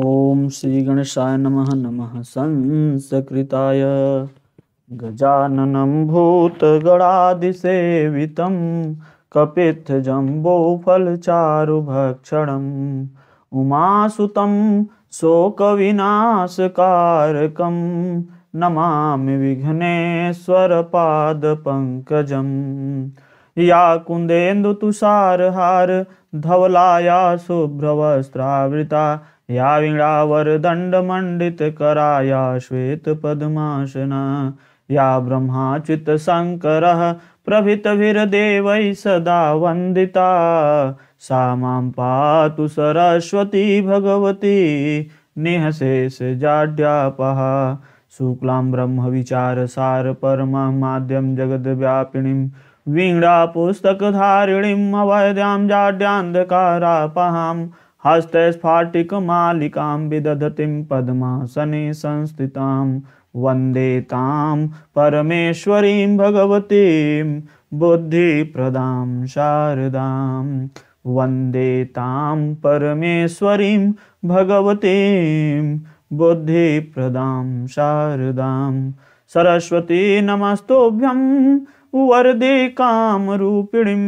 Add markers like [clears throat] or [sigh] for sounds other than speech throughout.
ॐ श्रीगणेशाय नमः नमः संस्कृताय गजाननं भूतगणादिसेवितं कपित्थजम्बोफलचारुभक्षणम् उमासुतं शोकविनाशकारकं नमामि या याकुन्देन्दुतुषारहार धवलाया शुभ्रवस्त्रावृता या मंडित कराया श्वेत श्वेतपद्मासना या ब्रह्माच्युतशङ्करः प्रभितभिर्देवैः सदा वन्दिता सा मां पातु सरस्वती भगवती निःशेषजाड्यापः शुक्लां ब्रह्मविचारसारपरमं माद्यं जगद्व्यापिनीं वीणापुस्तकधारिणीम् अवैद्यां जाड्यान्धकारापहाम् हस्तस्फाटिकमालिकां विदधतिं पद्मासने संस्थितां वन्दे तां परमेश्वरीं भगवतीं बुद्धिप्रदां शारदां वन्दे तां परमेश्वरीं भगवतीं बुद्धिप्रदां शारदां सरस्वती नमस्तोभ्यं वरदे कामरूपिणीं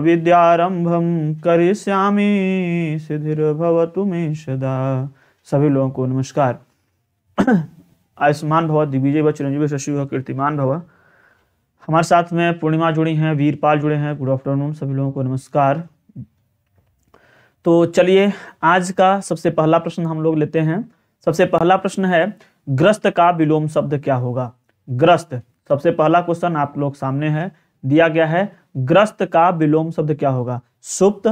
विद्यारंभम सिधिर सिद्धिर्भवतु मे सदा सभी लोगों को नमस्कार [clears throat] आयुष्मान भव दिग्विजय व चिरंजीवी शशि कीर्तिमान भव हमारे साथ में पूर्णिमा जुड़ी हैं वीरपाल जुड़े हैं गुड आफ्टरनून सभी लोगों को नमस्कार तो चलिए आज का सबसे पहला प्रश्न हम लोग लेते हैं सबसे पहला प्रश्न है ग्रस्त का विलोम शब्द क्या होगा ग्रस्त सबसे पहला क्वेश्चन आप लोग सामने है दिया गया है ग्रस्त का विलोम शब्द क्या होगा सुप्त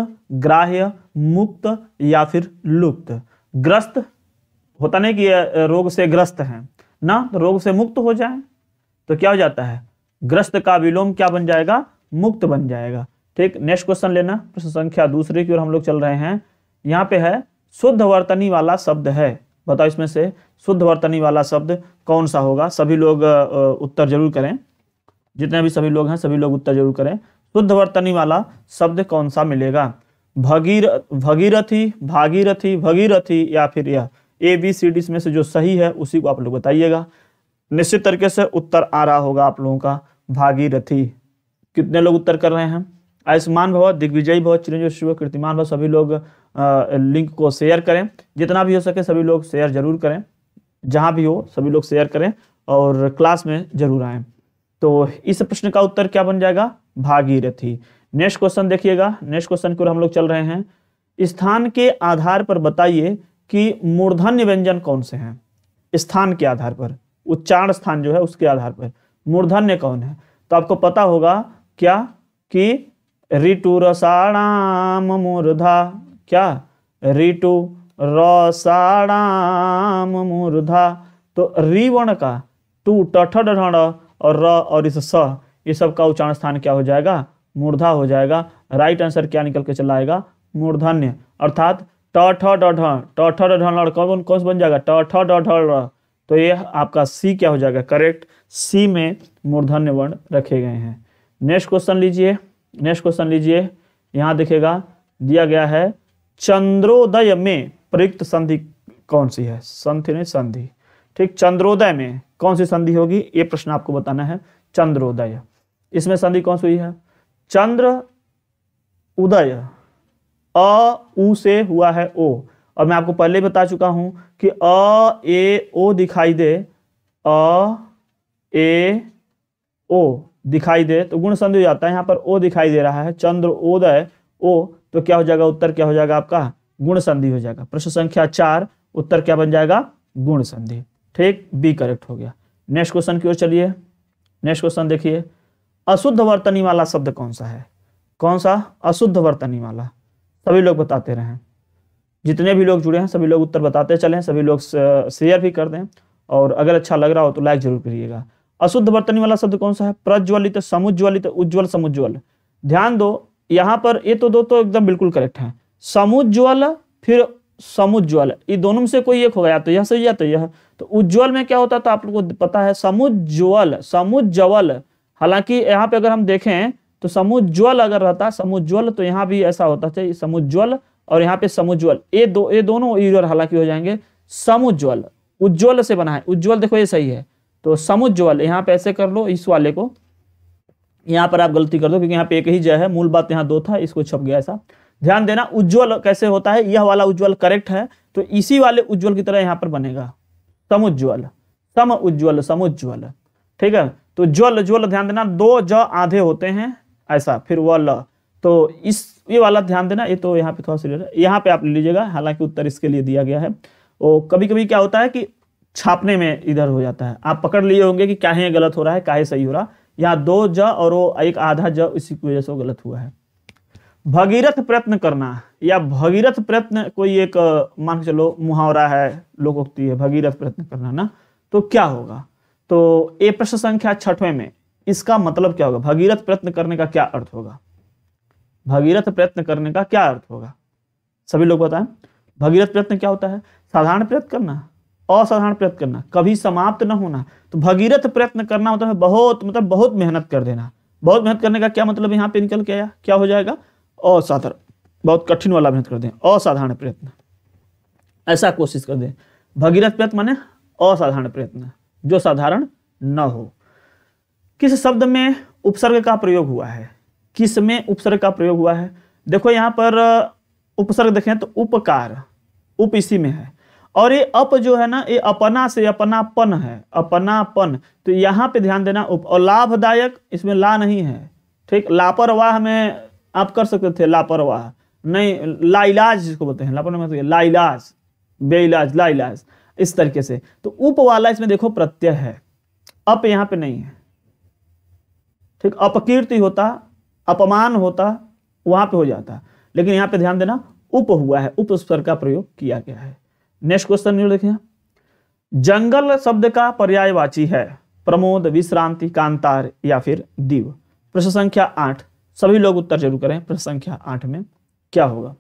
ग्राह्य मुक्त या फिर लुप्त ग्रस्त होता नहीं कि रोग से ग्रस्त है ना तो रोग से मुक्त हो जाए तो क्या हो जाता है ग्रस्त का विलोम क्या बन जाएगा मुक्त बन जाएगा ठीक नेक्स्ट क्वेश्चन लेना प्रश्न संख्या दूसरे की ओर हम लोग चल रहे हैं यहाँ पे है शुद्ध वर्तनी वाला शब्द है बताओ इसमें से शुद्ध वर्तनी वाला शब्द कौन सा होगा सभी लोग उत्तर जरूर करें जितने भी सभी लोग हैं सभी लोग उत्तर जरूर करें शुद्ध वर्तनी वाला शब्द कौन सा मिलेगा भगीर भगीरथी भागीरथी भगीरथी या फिर यह ए बी सी डी इसमें से जो सही है उसी को आप लोग बताइएगा निश्चित तरीके से उत्तर आ रहा होगा आप लोगों का भागीरथी कितने लोग उत्तर कर रहे हैं आयुष्मान भव दिग्विजयी भव चिरंजीव शिव कीर्तिमान भव सभी लोग लिंक को शेयर करें जितना भी हो सके सभी लोग शेयर जरूर करें जहाँ भी हो सभी लोग शेयर करें और क्लास में जरूर आएँ तो इस प्रश्न का उत्तर क्या बन जाएगा भागीरथी नेक्स्ट क्वेश्चन देखिएगा नेक्स्ट क्वेश्चन की ओर हम लोग चल रहे हैं स्थान के आधार पर बताइए कि मूर्धन्य व्यंजन कौन से हैं स्थान के आधार पर उच्चारण स्थान जो है उसके आधार पर मूर्धन्य कौन है तो आपको पता होगा क्या कि ऋतु रसाणाम मूर्धा क्या ऋतु रसाणाम मूर्धा तो ऋवर्ण का टू टठ और र और इस स ये सब का उच्चारण स्थान क्या हो जाएगा मूर्धा हो जाएगा राइट आंसर क्या निकल के चला आएगा मूर्धन्य अर्थात ट ठ ड ढ ट ठ ड ढ कौन कौन बन जाएगा ट ठ ड ढ तो ये आपका सी क्या हो जाएगा करेक्ट सी में मूर्धन्य वर्ण रखे गए हैं नेक्स्ट क्वेश्चन लीजिए नेक्स्ट क्वेश्चन लीजिए यहाँ देखेगा दिया गया है चंद्रोदय में प्रयुक्त संधि कौन सी है संधि नहीं संधि ठीक चंद्रोदय में कौन सी संधि होगी ये प्रश्न आपको बताना है चंद्रोदय इसमें संधि कौन सी हुई है चंद्र उदय अ उ से हुआ है ओ और मैं आपको पहले बता चुका हूं कि अ ए ओ दिखाई दे अ ए ओ दिखाई दे तो गुण संधि हो जाता है यहां पर ओ दिखाई दे रहा है चंद्र उदय ओ तो क्या हो जाएगा उत्तर क्या हो जाएगा आपका गुण संधि हो जाएगा प्रश्न संख्या चार उत्तर क्या बन जाएगा गुण संधि ठीक बी करेक्ट हो गया नेक्स्ट क्वेश्चन की ओर चलिए नेक्स्ट क्वेश्चन देखिए अशुद्ध वर्तनी वाला शब्द कौन सा है कौन सा अशुद्ध वर्तनी वाला सभी लोग बताते रहें जितने भी लोग जुड़े हैं सभी लोग उत्तर बताते चलें सभी लोग शेयर भी कर दें और अगर अच्छा लग रहा हो तो लाइक जरूर करिएगा अशुद्ध वर्तनी वाला शब्द कौन सा है प्रज्वलित समुज्वलित उज्ज्वल समुज्वल ध्यान दो यहाँ पर ये तो दो तो एकदम बिल्कुल करेक्ट है समुज्वल फिर समुज्ज्वल ये दोनों में से कोई एक होगा या तो यह सही या तो यह तो उज्ज्वल में क्या होता था तो आप लोग को पता है समुज्ज्वल समुज्ज्वल हालांकि यहाँ पे अगर हम देखें तो समुज्ज्वल अगर रहता समुज्ज्वल तो यहाँ भी ऐसा होता था समुज्ज्वल और यहाँ पे समुज्ज्वल ये दो ये दोनों ईरर हालांकि हो जाएंगे समुज्ज्वल उज्ज्वल से बना है उज्ज्वल देखो ये सही है तो समुज्ज्वल यहाँ पे ऐसे कर लो इस वाले को यहाँ पर आप गलती कर दो क्योंकि यहाँ पे एक ही जय है मूल बात यहाँ दो था इसको छप गया ऐसा ध्यान देना उज्ज्वल कैसे होता है यह वाला उज्जवल करेक्ट है तो इसी वाले उज्ज्वल की तरह यहाँ पर बनेगा समुज्ज्वल सम उज्ज्वल समुज्वल ठीक है तो ज्वल ज्वल ध्यान देना दो ज आधे होते हैं ऐसा फिर वह ल तो इस ये वाला ध्यान देना ये तो यहाँ पे थोड़ा सा यहाँ पे आप ले लीजिएगा हालांकि उत्तर इसके लिए दिया गया है वो कभी कभी क्या होता है कि छापने में इधर हो जाता है आप पकड़ लिए होंगे कि काहे गलत हो रहा है क्या सही हो रहा है यहाँ दो ज और वो एक आधा ज इसी की वजह से गलत हुआ है भगीरथ प्रयत्न करना या भगीरथ प्रयत्न कोई एक मान के चलो मुहावरा है लोकोक्ति है भगीरथ प्रयत्न करना ना तो क्या होगा तो ये प्रश्न संख्या छठवें में इसका मतलब क्या होगा भगीरथ प्रयत्न करने का क्या अर्थ होगा भगीरथ प्रयत्न करने का क्या अर्थ होगा सभी लोग बताए भगीरथ प्रयत्न क्या होता है साधारण प्रयत्न करना असाधारण प्रयत्न करना कभी समाप्त न होना तो भगीरथ प्रयत्न करना मतलब बहुत मतलब बहुत मेहनत कर देना बहुत मेहनत करने का क्या मतलब यहाँ पे निकल के आया क्या हो जाएगा असाधारण बहुत कठिन वाला मेहनत कर दें असाधारण प्रयत्न ऐसा कोशिश कर दें भगीरथ प्रयत्न माने असाधारण प्रयत्न जो साधारण न हो किस शब्द में उपसर्ग का प्रयोग हुआ है किस में उपसर्ग का प्रयोग हुआ है देखो यहाँ पर उपसर्ग देखें तो उपकार उप इसी में है और ये अप जो है ना ये अपना से अपनापन है अपनापन तो यहाँ पे ध्यान देना उप और लाभदायक इसमें ला नहीं है ठीक लापरवाह में आप कर सकते थे लापरवाह नहीं लाइलाज जिसको बोलते हैं लापरवाह मतलब लाइलाज बेइलाज लाइलाज इस तरीके से तो उप वाला इसमें देखो प्रत्यय है अप यहां पे नहीं है ठीक अपकीर्ति होता अपमान होता वहां पे हो जाता लेकिन यहां पे ध्यान देना उप हुआ है उप स्वर का प्रयोग किया गया है नेक्स्ट क्वेश्चन देखिए जंगल शब्द का पर्यायवाची है प्रमोद विश्रांति कांतार या फिर दीव प्रश्न संख्या आठ सभी लोग उत्तर जरूर करें प्रश्न संख्या आठ में क्या होगा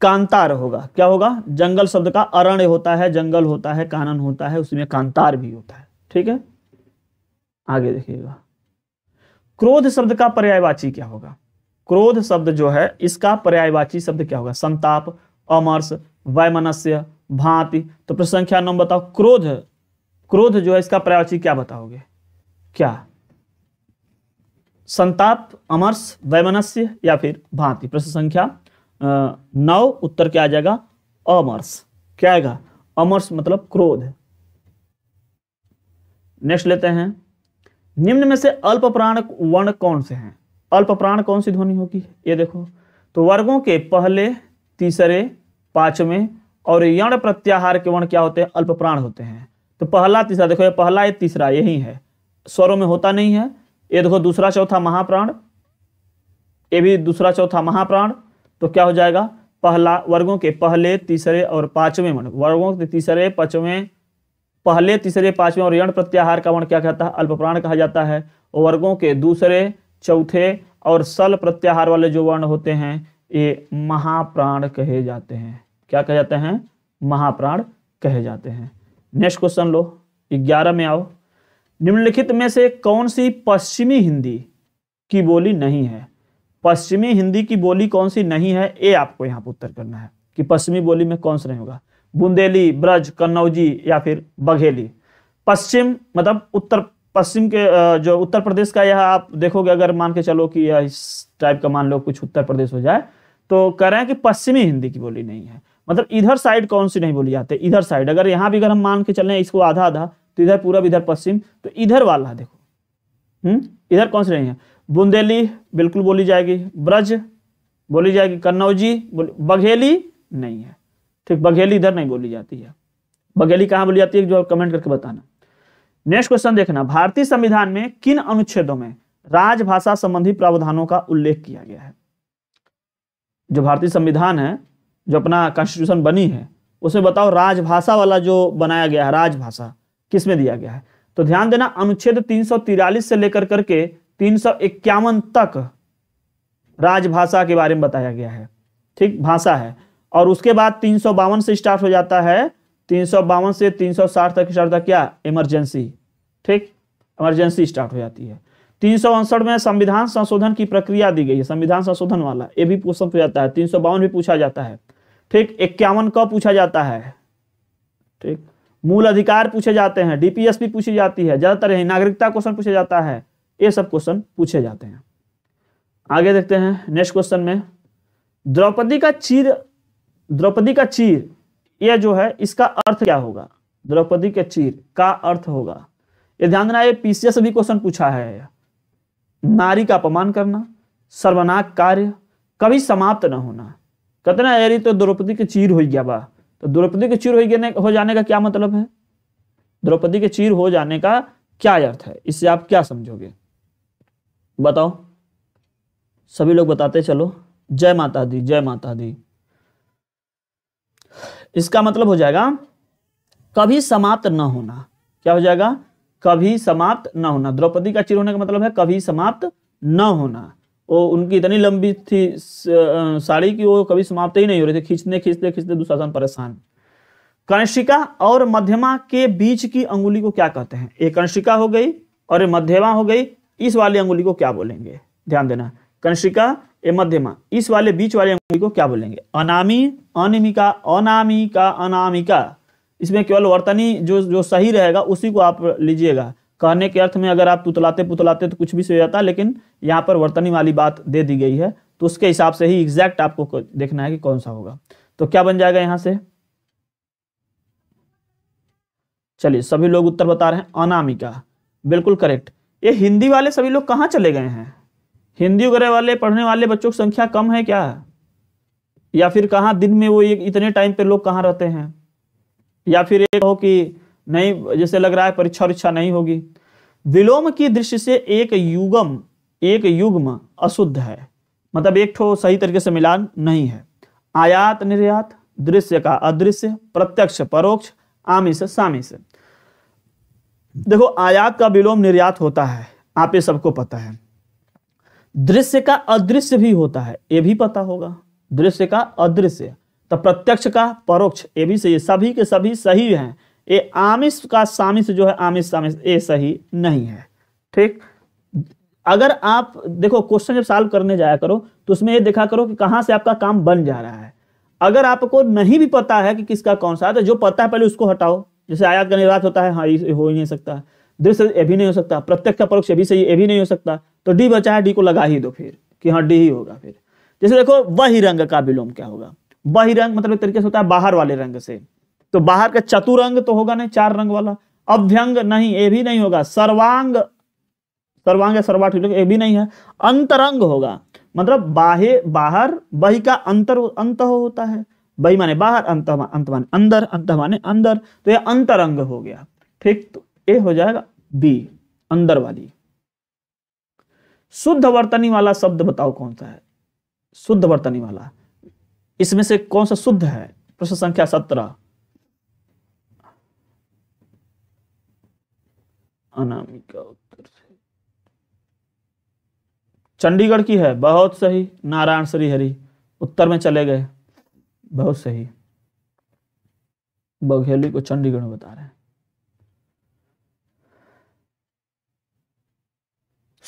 कांतार होगा क्या होगा जंगल शब्द का अरण्य होता है जंगल होता है कानन होता है उसमें कांतार भी होता है ठीक है आगे देखिएगा क्रोध शब्द का पर्यायवाची क्या होगा क्रोध शब्द जो है इसका पर्यायवाची शब्द क्या होगा संताप अमर्ष वायमनस्य भांति तो प्रश्न संख्या नौ बताओ क्रोध क्रोध जो है इसका पर्यायवाची क्या बताओगे क्या संताप अमर्स वैमनस्य या फिर भांति प्रश्न संख्या नौ उत्तर क्या आ जाएगा अमर्श क्या आएगा अमर्स मतलब क्रोध नेक्स्ट लेते हैं निम्न में से अल्प प्राण वर्ण कौन से हैं अल्प प्राण कौन सी ध्वनि होगी ये देखो तो वर्गों के पहले तीसरे पांचवें और यण प्रत्याहार के वर्ण क्या होते हैं अल्प प्राण होते हैं तो पहला तीसरा देखो ये पहला ये तीसरा यही है स्वरों में होता नहीं है ये देखो दूसरा चौथा महाप्राण ये भी दूसरा चौथा महाप्राण तो क्या हो जाएगा पहला वर्गों के पहले तीसरे और पांचवें वर्ण वर्गों के तीसरे पांचवें पहले तीसरे पांचवें और यण प्रत्याहार का वर्ण क्या कहता है अल्पप्राण कहा जाता है वर्गों के दूसरे चौथे और सल प्रत्याहार वाले जो वर्ण होते हैं ये महाप्राण कहे जाते हैं क्या कहे जाते हैं महाप्राण कहे जाते हैं नेक्स्ट क्वेश्चन लो ग्यारह में आओ निम्नलिखित में से कौन सी पश्चिमी हिंदी की बोली नहीं है पश्चिमी हिंदी की बोली कौन सी नहीं है ये आपको यहाँ पर उत्तर करना है कि पश्चिमी बोली में कौन सा नहीं होगा बुंदेली ब्रज कन्नौजी या फिर बघेली पश्चिम मतलब उत्तर पश्चिम के जो उत्तर प्रदेश का यह आप देखोगे अगर मान के चलो कि यह इस टाइप का मान लो कुछ उत्तर प्रदेश हो जाए तो कह रहे हैं कि पश्चिमी हिंदी की बोली नहीं है मतलब इधर साइड कौन सी नहीं बोली जाती इधर साइड अगर यहाँ भी अगर हम मान के चले इसको आधा आधा तो इधर पूरब इधर पश्चिम तो इधर वाला देखो हम्म इधर कौन से रहेंगे बुंदेली बिल्कुल बोली जाएगी ब्रज बोली जाएगी कन्नौजी बघेली नहीं है ठीक बघेली इधर नहीं बोली जाती है बघेली कहाँ बोली जाती है जो कमेंट करके बताना नेक्स्ट क्वेश्चन देखना भारतीय संविधान में किन अनुच्छेदों में राजभाषा संबंधी प्रावधानों का उल्लेख किया गया है जो भारतीय संविधान है जो अपना कॉन्स्टिट्यूशन बनी है उसे बताओ राजभाषा वाला जो बनाया गया है राजभाषा किस में दिया गया है तो ध्यान देना अनुच्छेद तीन से लेकर करके तीन तक राजभाषा के बारे में बताया गया है ठीक भाषा है और उसके बाद तीन से स्टार्ट हो जाता है तीन से 360 तक स्टार्ट होता क्या इमरजेंसी ठीक इमरजेंसी स्टार्ट हो जाती है तीन में संविधान संशोधन की प्रक्रिया दी गई है संविधान संशोधन वाला ये भी पूछ जाता है तीन भी पूछा जाता है ठीक इक्यावन कब पूछा जाता है ठीक मूल अधिकार पूछे जाते हैं डीपीएस भी पूछी जाती है ज्यादातर यही नागरिकता क्वेश्चन पूछा जाता है ये सब क्वेश्चन पूछे जाते हैं आगे देखते हैं नेक्स्ट क्वेश्चन में द्रौपदी का चीर द्रौपदी का चीर यह जो है इसका अर्थ क्या होगा द्रौपदी के चीर का अर्थ होगा ये ध्यान देना ये पीसीएस भी क्वेश्चन पूछा है नारी का अपमान करना सर्वनाक कार्य कभी समाप्त न होना कहते ना यारी तो द्रौपदी के चीर हो गया बा तो द्रौपदी के चीर हो हो जाने का क्या मतलब है द्रौपदी के चीर हो जाने का क्या अर्थ है इससे आप क्या समझोगे बताओ सभी लोग बताते चलो जय माता दी जय माता दी इसका मतलब हो जाएगा कभी समाप्त न होना क्या हो जाएगा कभी समाप्त न होना द्रौपदी का चिर होने का मतलब है कभी समाप्त न होना वो उनकी इतनी लंबी थी साड़ी की वो कभी समाप्त ही नहीं हो रही थी खींचते खींचते खींचते दुशासन परेशान कंशिका और मध्यमा के बीच की अंगुली को क्या कहते हैं एक कंशिका हो गई और ये मध्यमा हो गई इस वाली अंगुली को क्या बोलेंगे ध्यान देना कंशिका ए मध्यमा इस वाले बीच वाली अंगुली को क्या बोलेंगे अनामी अनिमिका अनामिका अनामिका इसमें केवल वर्तनी जो जो सही रहेगा उसी को आप लीजिएगा कहने के अर्थ में अगर आप तुतलाते पुतलाते तो कुछ भी सो जाता लेकिन यहाँ पर वर्तनी वाली बात दे दी गई है तो उसके हिसाब से ही एग्जैक्ट आपको देखना है कि कौन सा होगा तो क्या बन जाएगा यहाँ से चलिए सभी लोग उत्तर बता रहे हैं अनामिका बिल्कुल करेक्ट ये हिंदी वाले सभी लोग कहाँ चले गए हैं हिंदी वगैरह वाले पढ़ने वाले बच्चों की संख्या कम है क्या या फिर कहाँ दिन में वो ये इतने टाइम पे लोग कहाँ रहते हैं या फिर ये हो कि नहीं जैसे लग रहा है परीक्षा वरीक्षा नहीं होगी विलोम की दृष्टि से एक युगम एक युग्म अशुद्ध है मतलब एक ठो सही तरीके से मिलान नहीं है आयात निर्यात दृश्य का अदृश्य प्रत्यक्ष परोक्ष आमिष सामिष देखो आयात का विलोम निर्यात होता है आप ये सबको पता है दृश्य का अदृश्य भी होता है ये भी पता होगा दृश्य का अदृश्य तो प्रत्यक्ष का परोक्ष ये भी सही सभी के सभी सही हैं ये आमिष का सामिश जो है आमिष सामिश ये सही नहीं है ठीक अगर आप देखो क्वेश्चन जब सॉल्व करने जाया करो तो उसमें ये देखा करो कि कहां से आपका काम बन जा रहा है अगर आपको नहीं भी पता है कि किसका कौन सा है तो जो पता है पहले उसको हटाओ जैसे आयात का निर्वात होता है हाँ ये हो ही नहीं सकता दृश्य ये भी नहीं हो सकता प्रत्यक्ष का परोक्ष भी सही ये भी नहीं हो सकता तो डी बचा है डी को लगा ही दो फिर कि हाँ डी ही होगा फिर जैसे देखो वही रंग का विलोम क्या होगा वही रंग मतलब एक तरीके से होता है बाहर वाले रंग से तो बाहर का चतुरंग तो होगा नहीं चार रंग वाला अभ्यंग नहीं ये भी नहीं होगा सर्वांग सर्वांग या सर्वाठ ये भी नहीं है अंतरंग होगा मतलब बाहे बाहर बही का अंतर अंत हो होता है बही माने बाहर अंत अंत माने अंदर अंत माने अंदर तो यह अंतरंग हो गया ठीक तो ये हो जाएगा बी अंदर वाली शुद्ध वर्तनी वाला शब्द बताओ कौन सा है शुद्ध वर्तनी वाला इसमें से कौन सा शुद्ध है प्रश्न संख्या सत्रह अनामिका उत्तर सही चंडीगढ़ की है बहुत सही नारायण श्रीहरी उत्तर में चले गए बहुत सही बघेली को चंडीगढ़ बता रहे हैं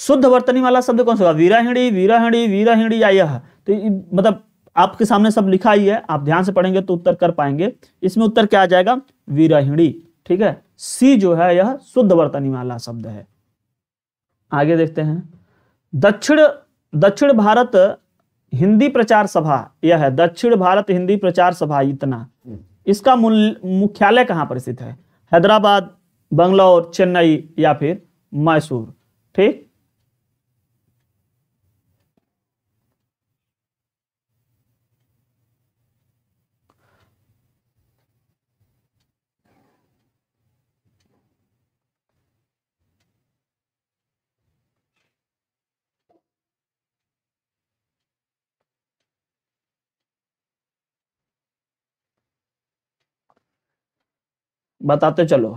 शुद्ध वर्तनी वाला शब्द कौन सा होगा वीराहिणी वीराहिणी वीराहिणी या यह तो मतलब आपके सामने सब लिखा ही है आप ध्यान से पढ़ेंगे तो उत्तर कर पाएंगे इसमें उत्तर क्या आ जाएगा वीराहिणी ठीक है सी जो है यह शुद्ध वर्तनी वाला शब्द है आगे देखते हैं दक्षिण दक्षिण भारत हिंदी प्रचार सभा यह है दक्षिण भारत हिंदी प्रचार सभा इतना इसका मुख्यालय कहां पर स्थित है हैदराबाद बंगलौर चेन्नई या फिर मैसूर ठीक बताते चलो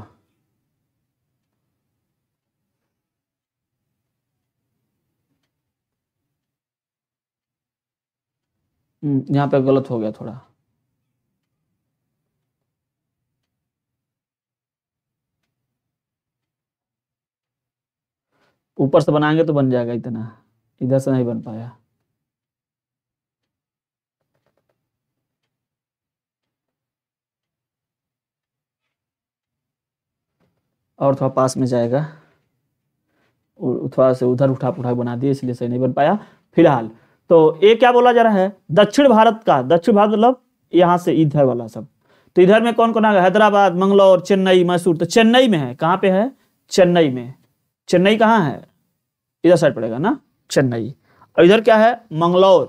हम्म, यहां पे गलत हो गया थोड़ा ऊपर से बनाएंगे तो बन जाएगा इतना इधर से नहीं बन पाया और थोड़ा पास में जाएगा थोड़ा से उधर उठा पुठा बना दिए इसलिए सही नहीं बन पाया फिलहाल तो ये क्या बोला जा रहा है दक्षिण भारत का दक्षिण भारत मतलब यहाँ से इधर वाला सब तो इधर में कौन कौन आ गया हैदराबाद मंगलौर चेन्नई मैसूर तो चेन्नई में है कहाँ पे है चेन्नई में चेन्नई कहाँ है इधर साइड पड़ेगा ना चेन्नई और इधर क्या है मंगलौर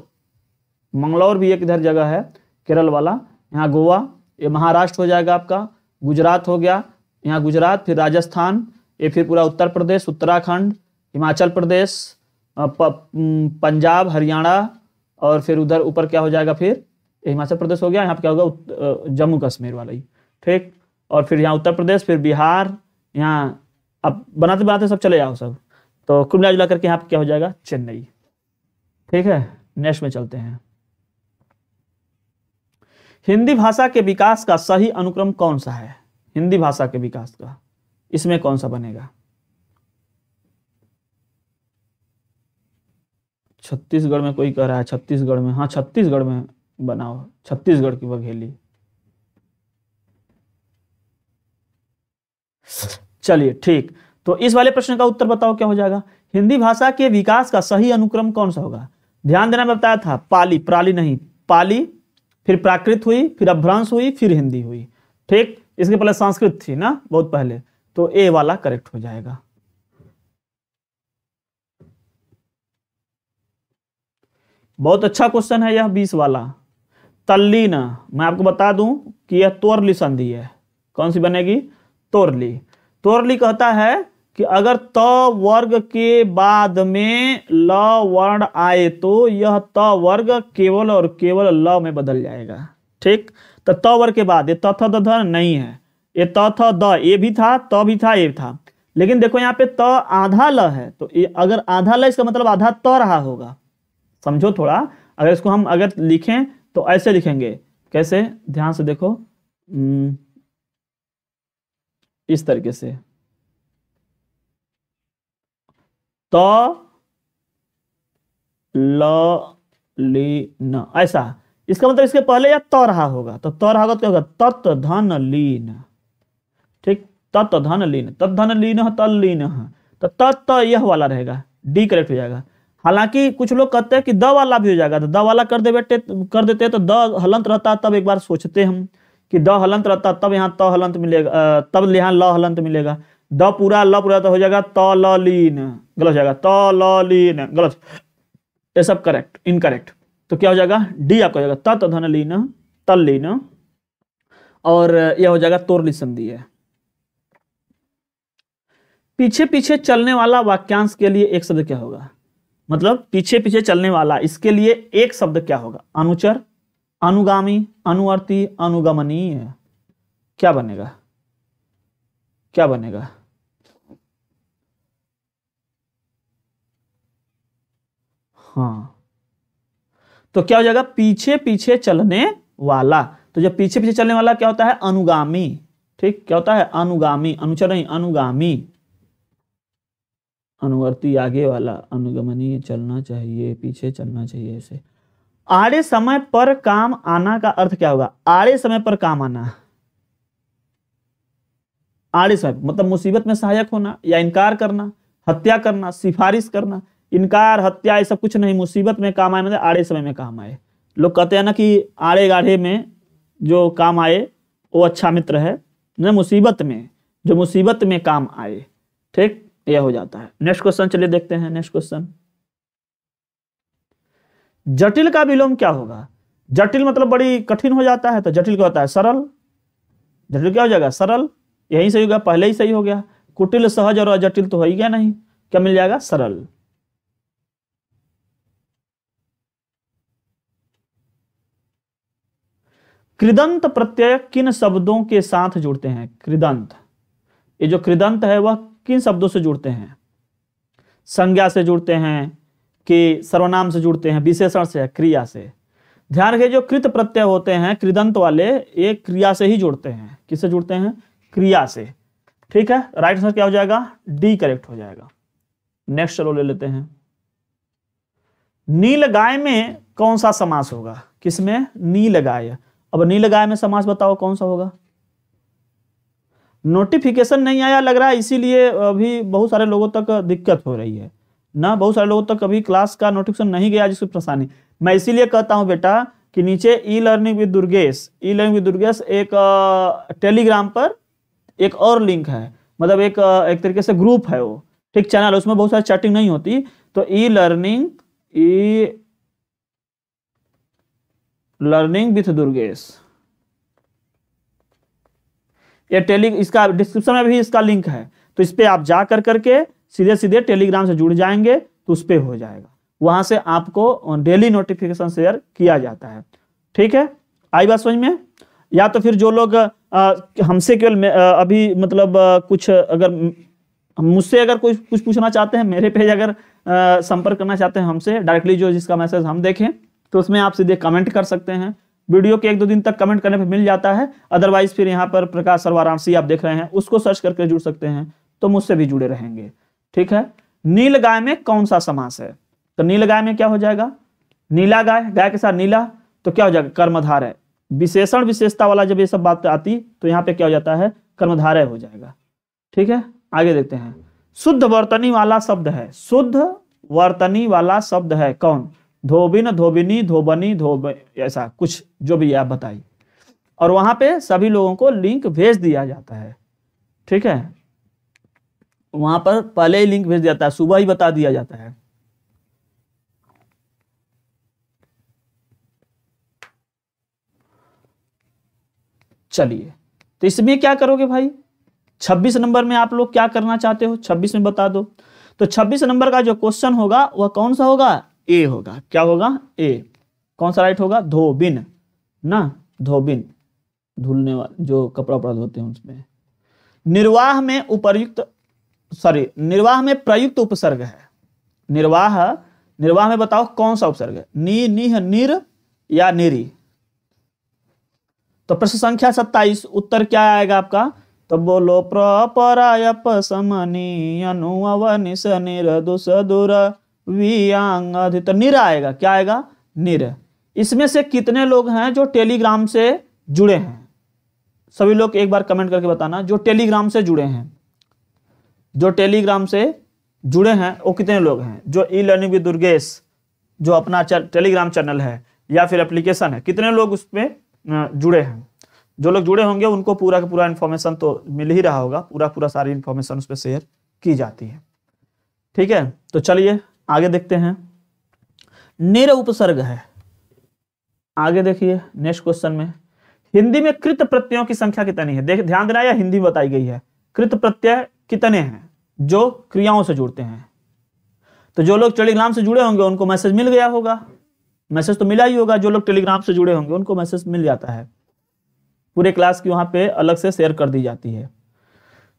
मंगलौर भी एक इधर जगह है केरल वाला यहाँ गोवा ये महाराष्ट्र हो जाएगा आपका गुजरात हो गया यहाँ गुजरात फिर राजस्थान ये फिर पूरा उत्तर प्रदेश उत्तराखंड हिमाचल प्रदेश पंजाब हरियाणा और फिर उधर ऊपर क्या हो जाएगा फिर हिमाचल प्रदेश हो गया यहाँ पे क्या होगा जम्मू कश्मीर वाला ही ठीक और फिर यहाँ उत्तर प्रदेश फिर बिहार यहाँ अब बनाते बनाते सब चले जाओ सब तो कुल मिला जुला करके यहाँ पे क्या हो जाएगा चेन्नई ठीक है नेक्स्ट में चलते हैं हिंदी भाषा के विकास का सही अनुक्रम कौन सा है हिंदी भाषा के विकास का इसमें कौन सा बनेगा छत्तीसगढ़ में कोई कह रहा है छत्तीसगढ़ में हाँ छत्तीसगढ़ में बनाओ छत्तीसगढ़ की बघेली चलिए ठीक तो इस वाले प्रश्न का उत्तर बताओ क्या हो जाएगा हिंदी भाषा के विकास का सही अनुक्रम कौन सा होगा ध्यान देना बताया था पाली प्राली नहीं पाली फिर प्राकृत हुई फिर अभ्रांश हुई फिर हिंदी हुई ठीक इसके पहले संस्कृत थी ना बहुत पहले तो ए वाला करेक्ट हो जाएगा बहुत अच्छा क्वेश्चन है यह बीस वाला तल्लीन मैं आपको बता दूं कि यह तोरली संधि है कौन सी बनेगी तोरली तोरली कहता है कि अगर त वर्ग के बाद में ल वर्ण आए तो यह त वर्ग केवल और केवल ल में बदल जाएगा ठीक तो वर के बाद ये तथ द नहीं है ये तथ द ए भी था त भी था ए था लेकिन देखो यहाँ पे त आधा ल है तो ये अगर आधा ल इसका मतलब आधा त रहा होगा समझो थोड़ा अगर इसको हम अगर लिखें तो ऐसे लिखेंगे कैसे ध्यान से देखो हम्म, इस तरीके से त ल ली न ऐसा इसका मतलब इसके पहले या त रहा होगा तो त रहा होगा तो क्या होगा तत् धन लीन ठीक तत् धन लीन तत् धन लीन तल लीन तो तत् यह वाला रहेगा डी करेक्ट हो जाएगा हालांकि कुछ लोग कहते हैं कि द वाला भी हो जाएगा तो द वाला कर दे बैठे कर देते तो द हलंत रहता तब एक बार सोचते हम कि द हलंत रहता तब यहाँ त हलंत मिलेगा तब यहाँ ल हलंत मिलेगा द पूरा ल पूरा तो हो जाएगा त लीन गलत हो जाएगा त लीन गलत ये सब करेक्ट इनकरेक्ट तो क्या हो जाएगा डी आपका हो जाएगा तत् धन लीन तल लीन और यह हो जाएगा तोरली संधि है पीछे पीछे चलने वाला वाक्यांश के लिए एक शब्द क्या होगा मतलब पीछे पीछे चलने वाला इसके लिए एक शब्द क्या होगा अनुचर अनुगामी अनुवर्ती अनुगमनीय क्या बनेगा क्या बनेगा हाँ तो क्या हो जाएगा पीछे पीछे चलने वाला तो जब पीछे पीछे चलने वाला क्या होता है अनुगामी ठीक क्या होता है अनुगामी अनुचर नहीं अनुगामी अनुवर्ती आगे वाला अनुगमनीय चलना चाहिए पीछे चलना चाहिए ऐसे आड़े समय पर काम आना का अर्थ क्या होगा आड़े समय पर काम आना आड़े समय मतलब मुसीबत में सहायक होना या इनकार करना हत्या करना सिफारिश करना इनकार हत्या ये सब कुछ नहीं मुसीबत में काम आए मतलब आड़े समय में काम आए लोग कहते हैं ना कि आड़े गाढ़े में जो काम आए वो अच्छा मित्र है न मुसीबत में जो मुसीबत में काम आए ठीक यह हो जाता है नेक्स्ट क्वेश्चन चलिए देखते हैं नेक्स्ट क्वेश्चन जटिल का विलोम क्या होगा जटिल मतलब बड़ी कठिन हो जाता है तो जटिल क्या होता है सरल जटिल क्या हो जाएगा सरल यही सही होगा पहले ही सही हो गया कुटिल सहज और अजटिल तो हो ही गया नहीं क्या मिल जाएगा सरल कृदंत प्रत्यय किन शब्दों के साथ जुड़ते हैं कृदंत ये जो कृदंत है वह किन शब्दों से जुड़ते हैं संज्ञा से जुड़ते हैं कि सर्वनाम से जुड़ते हैं विशेषण से क्रिया से ध्यान रखिए जो कृत प्रत्यय होते हैं कृदंत वाले ये क्रिया से ही जुड़ते हैं किससे जुड़ते हैं क्रिया से ठीक है राइट आंसर क्या हो जाएगा डी करेक्ट हो जाएगा नेक्स्ट चलो ले लेते हैं नील गाय में कौन सा समास होगा किसमें नील गाय अब नहीं लगाया में समास बताओ कौन सा होगा नोटिफिकेशन नहीं आया लग रहा है इसीलिए अभी बहुत सारे लोगों तक दिक्कत हो रही है ना बहुत सारे लोगों तक अभी क्लास का नोटिफिकेशन नहीं गया जिसकी परेशानी मैं इसीलिए कहता हूं बेटा कि नीचे E learning with Durgesh E learning with Durgesh एक टेलीग्राम पर एक और लिंक है मतलब एक एक तरीके से ग्रुप है वो ठीक चैनल उसमें बहुत सारी चैटिंग नहीं होती तो E learning E learning with Durgesh ये टेली इसका डिस्क्रिप्शन में भी इसका लिंक है तो इस पर आप जा कर करके सीधे सीधे टेलीग्राम से जुड़ जाएंगे तो उस पर हो जाएगा वहां से आपको डेली नोटिफिकेशन शेयर किया जाता है ठीक है आई बात समझ में या तो फिर जो लोग हमसे केवल अभी मतलब आ, कुछ अगर मुझसे अगर कुछ कुछ पूछना चाहते हैं मेरे पेज अगर संपर्क करना चाहते हैं हमसे डायरेक्टली जो जिसका मैसेज हम देखें तो उसमें आप सीधे कमेंट कर सकते हैं वीडियो के एक दो दिन तक कमेंट करने पर मिल जाता है अदरवाइज फिर यहाँ पर प्रकाश सर वाराणसी आप देख रहे हैं उसको सर्च करके जुड़ सकते हैं तो मुझसे भी जुड़े रहेंगे ठीक है नील गाय में कौन सा समास है तो नील गाय में क्या हो जाएगा नीला गाय गाय के साथ नीला तो क्या हो जाएगा कर्मधार है विशेषण विशेषता वाला जब ये सब बात आती तो यहाँ पे क्या हो जाता है कर्मधारय हो जाएगा ठीक है आगे देखते हैं शुद्ध वर्तनी वाला शब्द है शुद्ध वर्तनी वाला शब्द है कौन धोबिन धोबिनी धोबनी धोब ऐसा कुछ जो भी आप बताइए और वहां पे सभी लोगों को लिंक भेज दिया जाता है ठीक है वहां पर पहले ही लिंक भेज दिया जाता है सुबह ही बता दिया जाता है चलिए तो इसमें क्या करोगे भाई 26 नंबर में आप लोग क्या करना चाहते हो 26 में बता दो तो 26 नंबर का जो क्वेश्चन होगा वह कौन सा होगा ए होगा क्या होगा ए कौन सा राइट होगा धोबिन ना धोबिन धुलने वाले जो कपड़ा वपड़ा धोते हैं उसमें निर्वाह में उपरयुक्त सॉरी निर्वाह में प्रयुक्त उपसर्ग है निर्वाह निर्वाह में बताओ कौन सा उपसर्ग है नी निह निर या निरी तो प्रश्न संख्या सत्ताईस उत्तर क्या आएगा आपका तो बोलो प्रपरायप समनी अनुअवनिस दुस दुरा तो अधित निर आएगा क्या आएगा निर इसमें से कितने लोग हैं जो टेलीग्राम से जुड़े हैं सभी लोग एक बार कमेंट करके बताना जो टेलीग्राम से जुड़े हैं जो टेलीग्राम से जुड़े हैं वो कितने लोग हैं जो ई लर्निंग विद दुर्गेश जो अपना टेलीग्राम चैनल है या फिर एप्लीकेशन है कितने लोग उसमें जुड़े हैं जो लोग जुड़े होंगे उनको पूरा का पूरा इन्फॉर्मेशन तो मिल ही रहा होगा पूरा पूरा सारी इन्फॉर्मेशन उस पर शेयर की जाती है ठीक है तो चलिए आगे देखते हैं निर उपसर्ग है आगे देखिए नेक्स्ट क्वेश्चन में हिंदी में कृत प्रत्ययों की संख्या कितनी है देख ध्यान देना या हिंदी बताई गई है कृत प्रत्यय कितने हैं जो क्रियाओं से जुड़ते हैं तो जो लोग टेलीग्राम से जुड़े होंगे उनको मैसेज मिल गया होगा मैसेज तो मिला ही होगा जो लोग टेलीग्राम से जुड़े होंगे उनको मैसेज मिल जाता है पूरे क्लास की वहां पे अलग से शेयर कर दी जाती है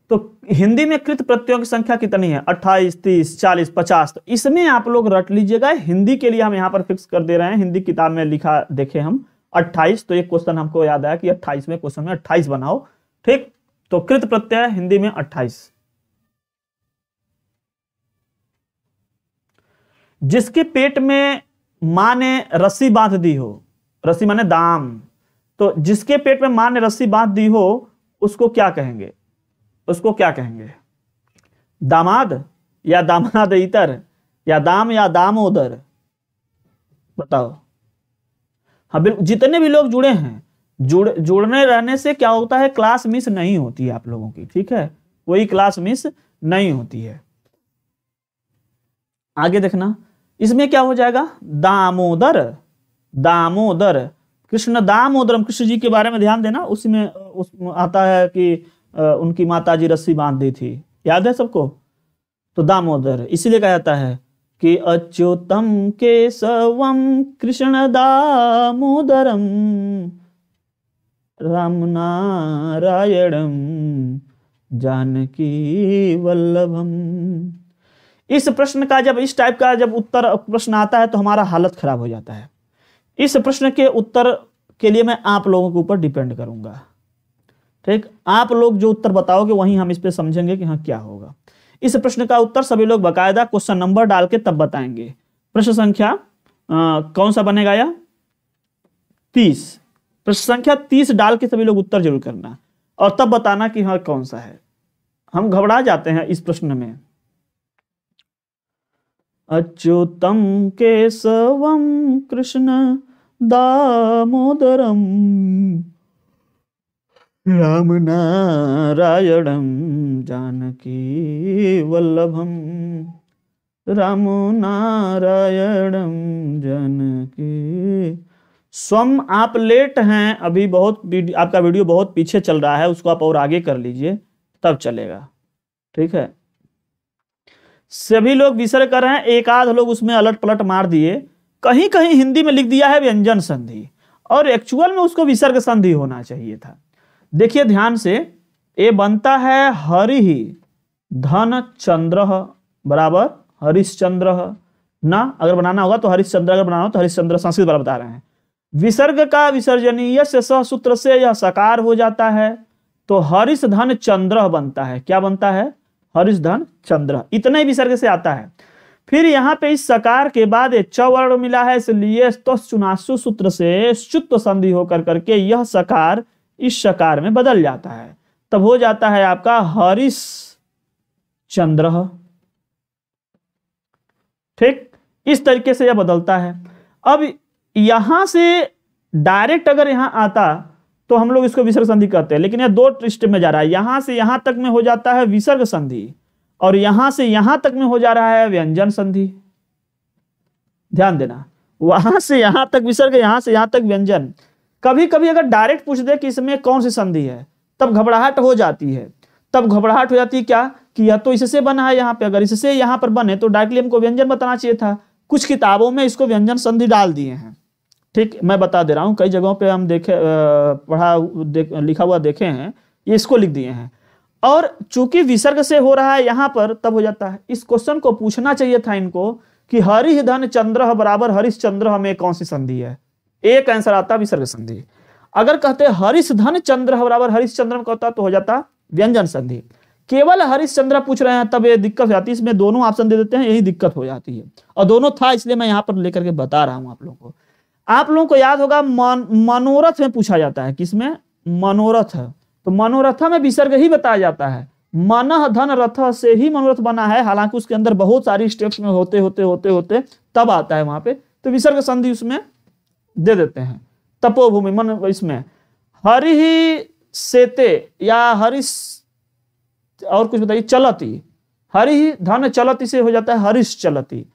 तो हिंदी में कृत प्रत्ययों की संख्या कितनी है अट्ठाईस तीस चालीस पचास तो इसमें आप लोग रट लीजिएगा हिंदी के लिए हम यहाँ पर फिक्स कर दे रहे हैं हिंदी किताब में लिखा देखे हम अट्ठाईस तो एक क्वेश्चन हमको याद आया कि अट्ठाईस में क्वेश्चन में अट्ठाईस बनाओ ठीक तो कृत प्रत्यय हिंदी में अट्ठाईस जिसके पेट में मां ने रस्सी बांध दी हो रस्सी माने दाम तो जिसके पेट में मां ने रस्सी बांध दी हो उसको क्या कहेंगे उसको क्या कहेंगे दामाद या दामाद इतर या दाम या दामोदर बताओ हाँ बिल्कुल जितने भी लोग जुड़े हैं जुड़ जुड़ने रहने से क्या होता है क्लास मिस नहीं होती है आप लोगों की ठीक है कोई क्लास मिस नहीं होती है आगे देखना इसमें क्या हो जाएगा दामोदर दामोदर कृष्ण दामोदरम कृष्ण जी के बारे में ध्यान देना उसमें उस आता है कि उनकी माताजी रस्सी बांध दी थी याद है सबको तो दामोदर इसीलिए कहा जाता है कि अच्युतम केशवम कृष्ण दामोदरम राम नारायणम जानकी वल्लभम इस प्रश्न का जब इस टाइप का जब उत्तर प्रश्न आता है तो हमारा हालत खराब हो जाता है इस प्रश्न के उत्तर के लिए मैं आप लोगों के ऊपर डिपेंड करूंगा ठीक तो आप लोग जो उत्तर बताओगे वहीं हम इस पर समझेंगे कि हाँ क्या होगा इस प्रश्न का उत्तर सभी लोग बकायदा क्वेश्चन नंबर डाल के तब बताएंगे प्रश्न संख्या आ, कौन सा बनेगा या तीस प्रश्न संख्या तीस डाल के सभी लोग उत्तर जरूर करना और तब बताना कि हाँ कौन सा है हम घबरा जाते हैं इस प्रश्न में अच्युतम केशवम कृष्ण दामोदरम राम नारायण जानकी वल्लभम राम नारायणम जानकी स्वम आप लेट हैं अभी बहुत आपका वीडियो बहुत पीछे चल रहा है उसको आप और आगे कर लीजिए तब चलेगा ठीक है सभी लोग विसर्ग कर रहे हैं एक आध लोग उसमें अलट पलट मार दिए कहीं कहीं हिंदी में लिख दिया है व्यंजन संधि और एक्चुअल में उसको विसर्ग संधि होना चाहिए था देखिए ध्यान से ये बनता है हरि ही धन चंद्र बराबर हरिश्चंद्र ना अगर बनाना होगा तो हरिश्चंद्र अगर बनाना हो तो हरिश्चंद्र संस्कृत बार बता रहे हैं विसर्ग का विसर्जनीय से सह सूत्र से यह साकार हो जाता है तो हरिश धन चंद्र बनता है क्या बनता है हरिश धन चंद्र इतने विसर्ग से आता है फिर यहाँ पे इस सकार के बाद ये चवर्ण मिला है इसलिए तो चुनासु सूत्र से शुत्व संधि होकर करके यह सकार इस शकार में बदल जाता है तब हो जाता है आपका हरिश चंद्र ठीक इस तरीके से यह बदलता है अब यहां से डायरेक्ट अगर यहां आता तो हम लोग इसको विसर्ग संधि कहते हैं लेकिन यह दो ट्रिस्ट में जा रहा है यहां से यहां तक में हो जाता है विसर्ग संधि और यहां से यहां तक में हो जा रहा है व्यंजन संधि ध्यान देना वहां से यहां तक विसर्ग यहां से यहां तक व्यंजन कभी कभी अगर डायरेक्ट पूछ दे कि इसमें कौन सी संधि है तब घबराहट हो जाती है तब घबराहट हो जाती है क्या कि यह तो इससे बना है यहाँ पे अगर इससे यहाँ पर बने तो डायरेक्टली हमको व्यंजन बताना चाहिए था कुछ किताबों में इसको व्यंजन संधि डाल दिए हैं ठीक मैं बता दे रहा हूँ कई जगहों पे हम देखे पढ़ा देख, लिखा हुआ देखे हैं ये इसको लिख दिए हैं और चूंकि विसर्ग से हो रहा है यहाँ पर तब हो जाता है इस क्वेश्चन को पूछना चाहिए था इनको कि हरिधन चंद्र बराबर हरिश्चंद्र में कौन सी संधि है एक आंसर आता विसर्ग संधि अगर कहते धन चंद्र बराबर हरिश्चंद्र में कहता तो हो जाता व्यंजन संधि केवल हरिश्चंद्र पूछ रहे हैं तब ये दिक्कत हो जाती है इसमें दोनों ऑप्शन दे देते हैं यही दिक्कत हो जाती है और दोनों था इसलिए मैं यहाँ पर लेकर के बता रहा हूँ आप लोगों को आप लोगों को याद होगा मनोरथ में पूछा जाता है किसमें मनोरथ तो मनोरथ में विसर्ग ही बताया जाता है मन धन रथ से ही मनोरथ बना है हालांकि उसके अंदर बहुत सारी स्टेप्स में होते होते होते होते तब आता है वहां पे तो विसर्ग संधि उसमें दे देते हैं तपोभूमि मन इसमें हरि ही सेते या हरि और कुछ बताइए चलती हरि ही धन चलती से हो जाता है हरिश चलती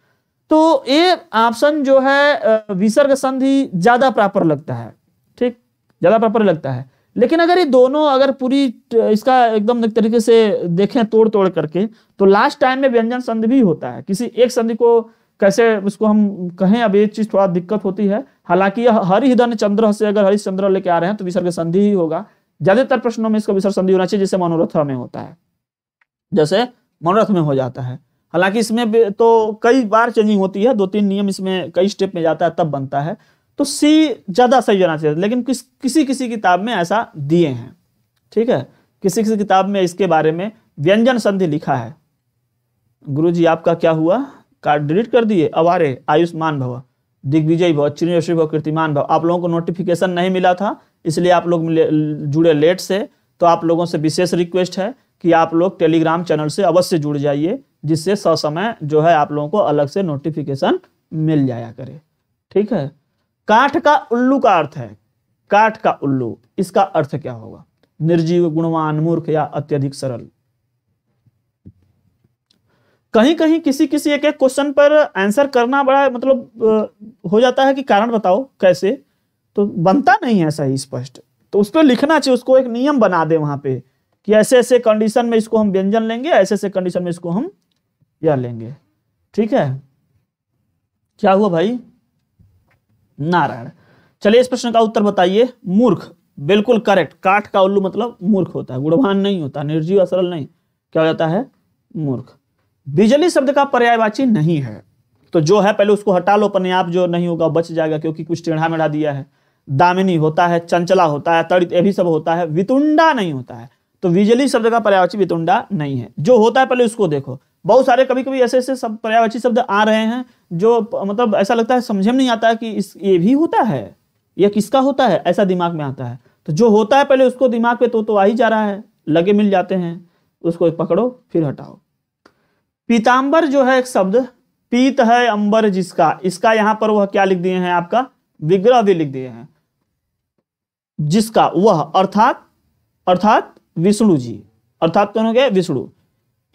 तो ये ऑप्शन जो है विसर्ग संधि ज्यादा प्रॉपर लगता है ठीक ज्यादा प्रॉपर लगता है लेकिन अगर ये दोनों अगर पूरी इसका एकदम एक तरीके से देखें तोड़ तोड़ करके तो लास्ट टाइम में व्यंजन संधि भी होता है किसी एक संधि को कैसे उसको हम कहें अब ये चीज थोड़ा दिक्कत होती है हालांकि यह हरिहदन चंद्र से अगर हरिश्चंद्र लेके आ रहे हैं तो विसर्ग संधि ही होगा ज्यादातर प्रश्नों में इसका विसर्ग संधि होना चाहिए जैसे मनोरथ में होता है जैसे मनोरथ में हो जाता है हालांकि इसमें तो कई बार चेंजिंग होती है दो तीन नियम इसमें कई स्टेप में जाता है तब बनता है तो सी ज्यादा सही होना चाहिए लेकिन किस किसी किसी किताब में ऐसा दिए हैं ठीक है किसी किसी किताब में इसके बारे में व्यंजन संधि लिखा है गुरु जी आपका क्या हुआ कार्ड डिलीट कर दिए अब आयुष्मान भव दिग्विजय भव चिरंजीवी भव कीर्तिमान भव आप लोगों को नोटिफिकेशन नहीं मिला था इसलिए आप लोग जुड़े लेट से तो आप लोगों से विशेष रिक्वेस्ट है कि आप लोग टेलीग्राम चैनल से अवश्य जुड़ जाइए जिससे ससमय जो है आप लोगों को अलग से नोटिफिकेशन मिल जाया करे ठीक है काठ का उल्लू का अर्थ है काठ का उल्लू इसका अर्थ क्या होगा निर्जीव गुणवान मूर्ख या अत्यधिक सरल कहीं कहीं किसी किसी एक एक क्वेश्चन पर आंसर करना बड़ा मतलब हो जाता है कि कारण बताओ कैसे तो बनता नहीं है सही स्पष्ट तो उस पर लिखना चाहिए उसको एक नियम बना दे वहां पे कि ऐसे ऐसे कंडीशन में इसको हम व्यंजन लेंगे ऐसे ऐसे कंडीशन में इसको हम यह लेंगे ठीक है क्या हुआ भाई नारायण चलिए इस प्रश्न का उत्तर बताइए मूर्ख बिल्कुल करेक्ट काठ का उल्लू मतलब मूर्ख होता है गुणवान नहीं होता निर्जीव असरल नहीं क्या हो जाता है मूर्ख बिजली शब्द का पर्यायवाची नहीं है तो जो है पहले उसको हटा लो अपने आप जो नहीं होगा बच जाएगा क्योंकि कुछ टेढ़ा मेढ़ा दिया है दामिनी होता है चंचला होता है तड़ित यह भी सब होता है वितुंडा नहीं होता है तो विजली शब्द का पर्यायवाची वितुंडा नहीं है जो होता है पहले उसको देखो बहुत सारे कभी कभी ऐसे ऐसे सब पर्यायवाची शब्द आ रहे हैं जो मतलब ऐसा लगता है समझे में नहीं आता कि इस ये भी होता है या किसका होता है ऐसा दिमाग में आता है तो जो होता है पहले उसको दिमाग पे तो तो आ ही जा रहा है लगे मिल जाते हैं उसको पकड़ो फिर हटाओ पीताम्बर जो है एक शब्द पीत है अंबर जिसका इसका यहां पर वह क्या लिख दिए हैं आपका विग्रह भी लिख दिए हैं जिसका वह अर्थात अर्थात विष्णु जी अर्थात कौन हो गया विष्णु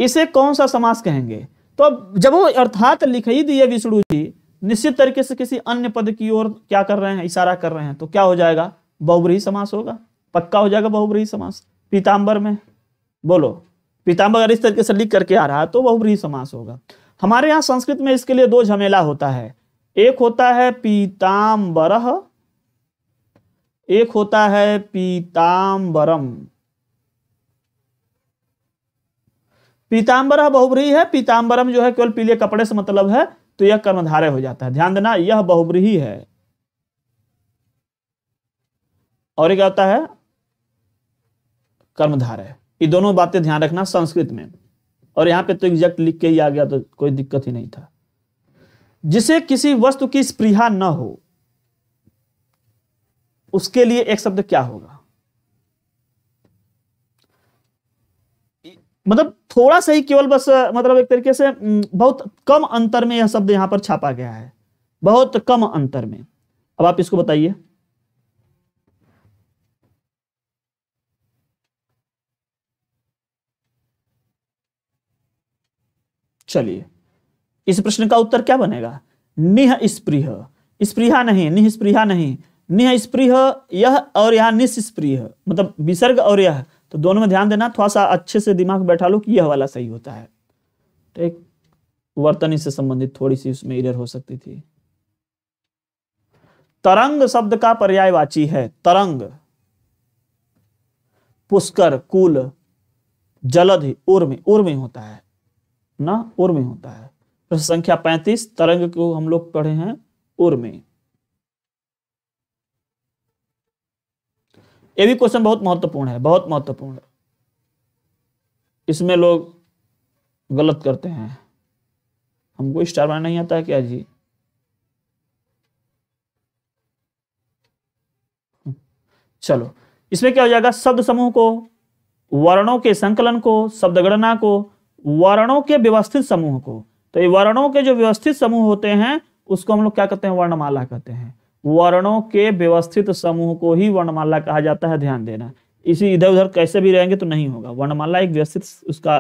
इसे कौन सा समास कहेंगे तो जब वो अर्थात लिख ही दिए विष्णु जी निश्चित तरीके से किसी अन्य पद की ओर क्या कर रहे हैं इशारा कर रहे हैं तो क्या हो जाएगा बहुब्रही समास होगा पक्का हो जाएगा बहुब्रही समास पीताम्बर में बोलो पीताम्बर अगर इस तरीके से लिख करके आ रहा है तो बहुब्रीही समास होगा हमारे यहाँ संस्कृत में इसके लिए दो झमेला होता है एक होता है पीताम्बर एक होता है पीताम्बरम पीताम्बर बहुब्रीही है पीताम्बरम जो है केवल पीले कपड़े से मतलब है तो यह कर्मधारय हो जाता है ध्यान देना यह बहुब्रीही है और क्या होता है कर्मधारय ये दोनों बातें ध्यान रखना संस्कृत में और यहां पे तो एग्जैक्ट लिख के ही आ गया तो कोई दिक्कत ही नहीं था जिसे किसी वस्तु की स्प्रिया न हो उसके लिए एक शब्द क्या होगा मतलब थोड़ा सा ही केवल बस मतलब एक तरीके से बहुत कम अंतर में यह शब्द यहां पर छापा गया है बहुत कम अंतर में अब आप इसको बताइए चलिए इस प्रश्न का उत्तर क्या बनेगा निह स्प्रिह स्प्रिया नहीं निःस्प्रिया नहीं निह स्प्रीह यह और यह निस्प्रिय मतलब विसर्ग और यह तो दोनों में ध्यान देना थोड़ा सा अच्छे से दिमाग बैठा लो कि यह वाला सही होता है ठीक तो वर्तनी से संबंधित थोड़ी सी उसमें इधर हो सकती थी तरंग शब्द का पर्यायवाची है तरंग पुष्कर कुल जलधि उर्मी उर्मी होता है ना उर में होता है प्रश्न संख्या पैंतीस तरंग को हम लोग पढ़े हैं उर में ये भी क्वेश्चन बहुत महत्वपूर्ण है बहुत महत्वपूर्ण है इसमें लोग गलत करते हैं हमको स्टार बनाना नहीं आता है क्या जी चलो इसमें क्या हो जाएगा शब्द समूह को वर्णों के संकलन को शब्द गणना को वर्णों के व्यवस्थित समूह को तो ये वर्णों के जो व्यवस्थित समूह होते हैं उसको हम लोग क्या कहते हैं वर्णमाला कहते हैं वर्णों के व्यवस्थित समूह को ही वर्णमाला कहा जाता है ध्यान देना इसी इधर उधर कैसे भी रहेंगे तो नहीं होगा वर्णमाला एक व्यवस्थित उसका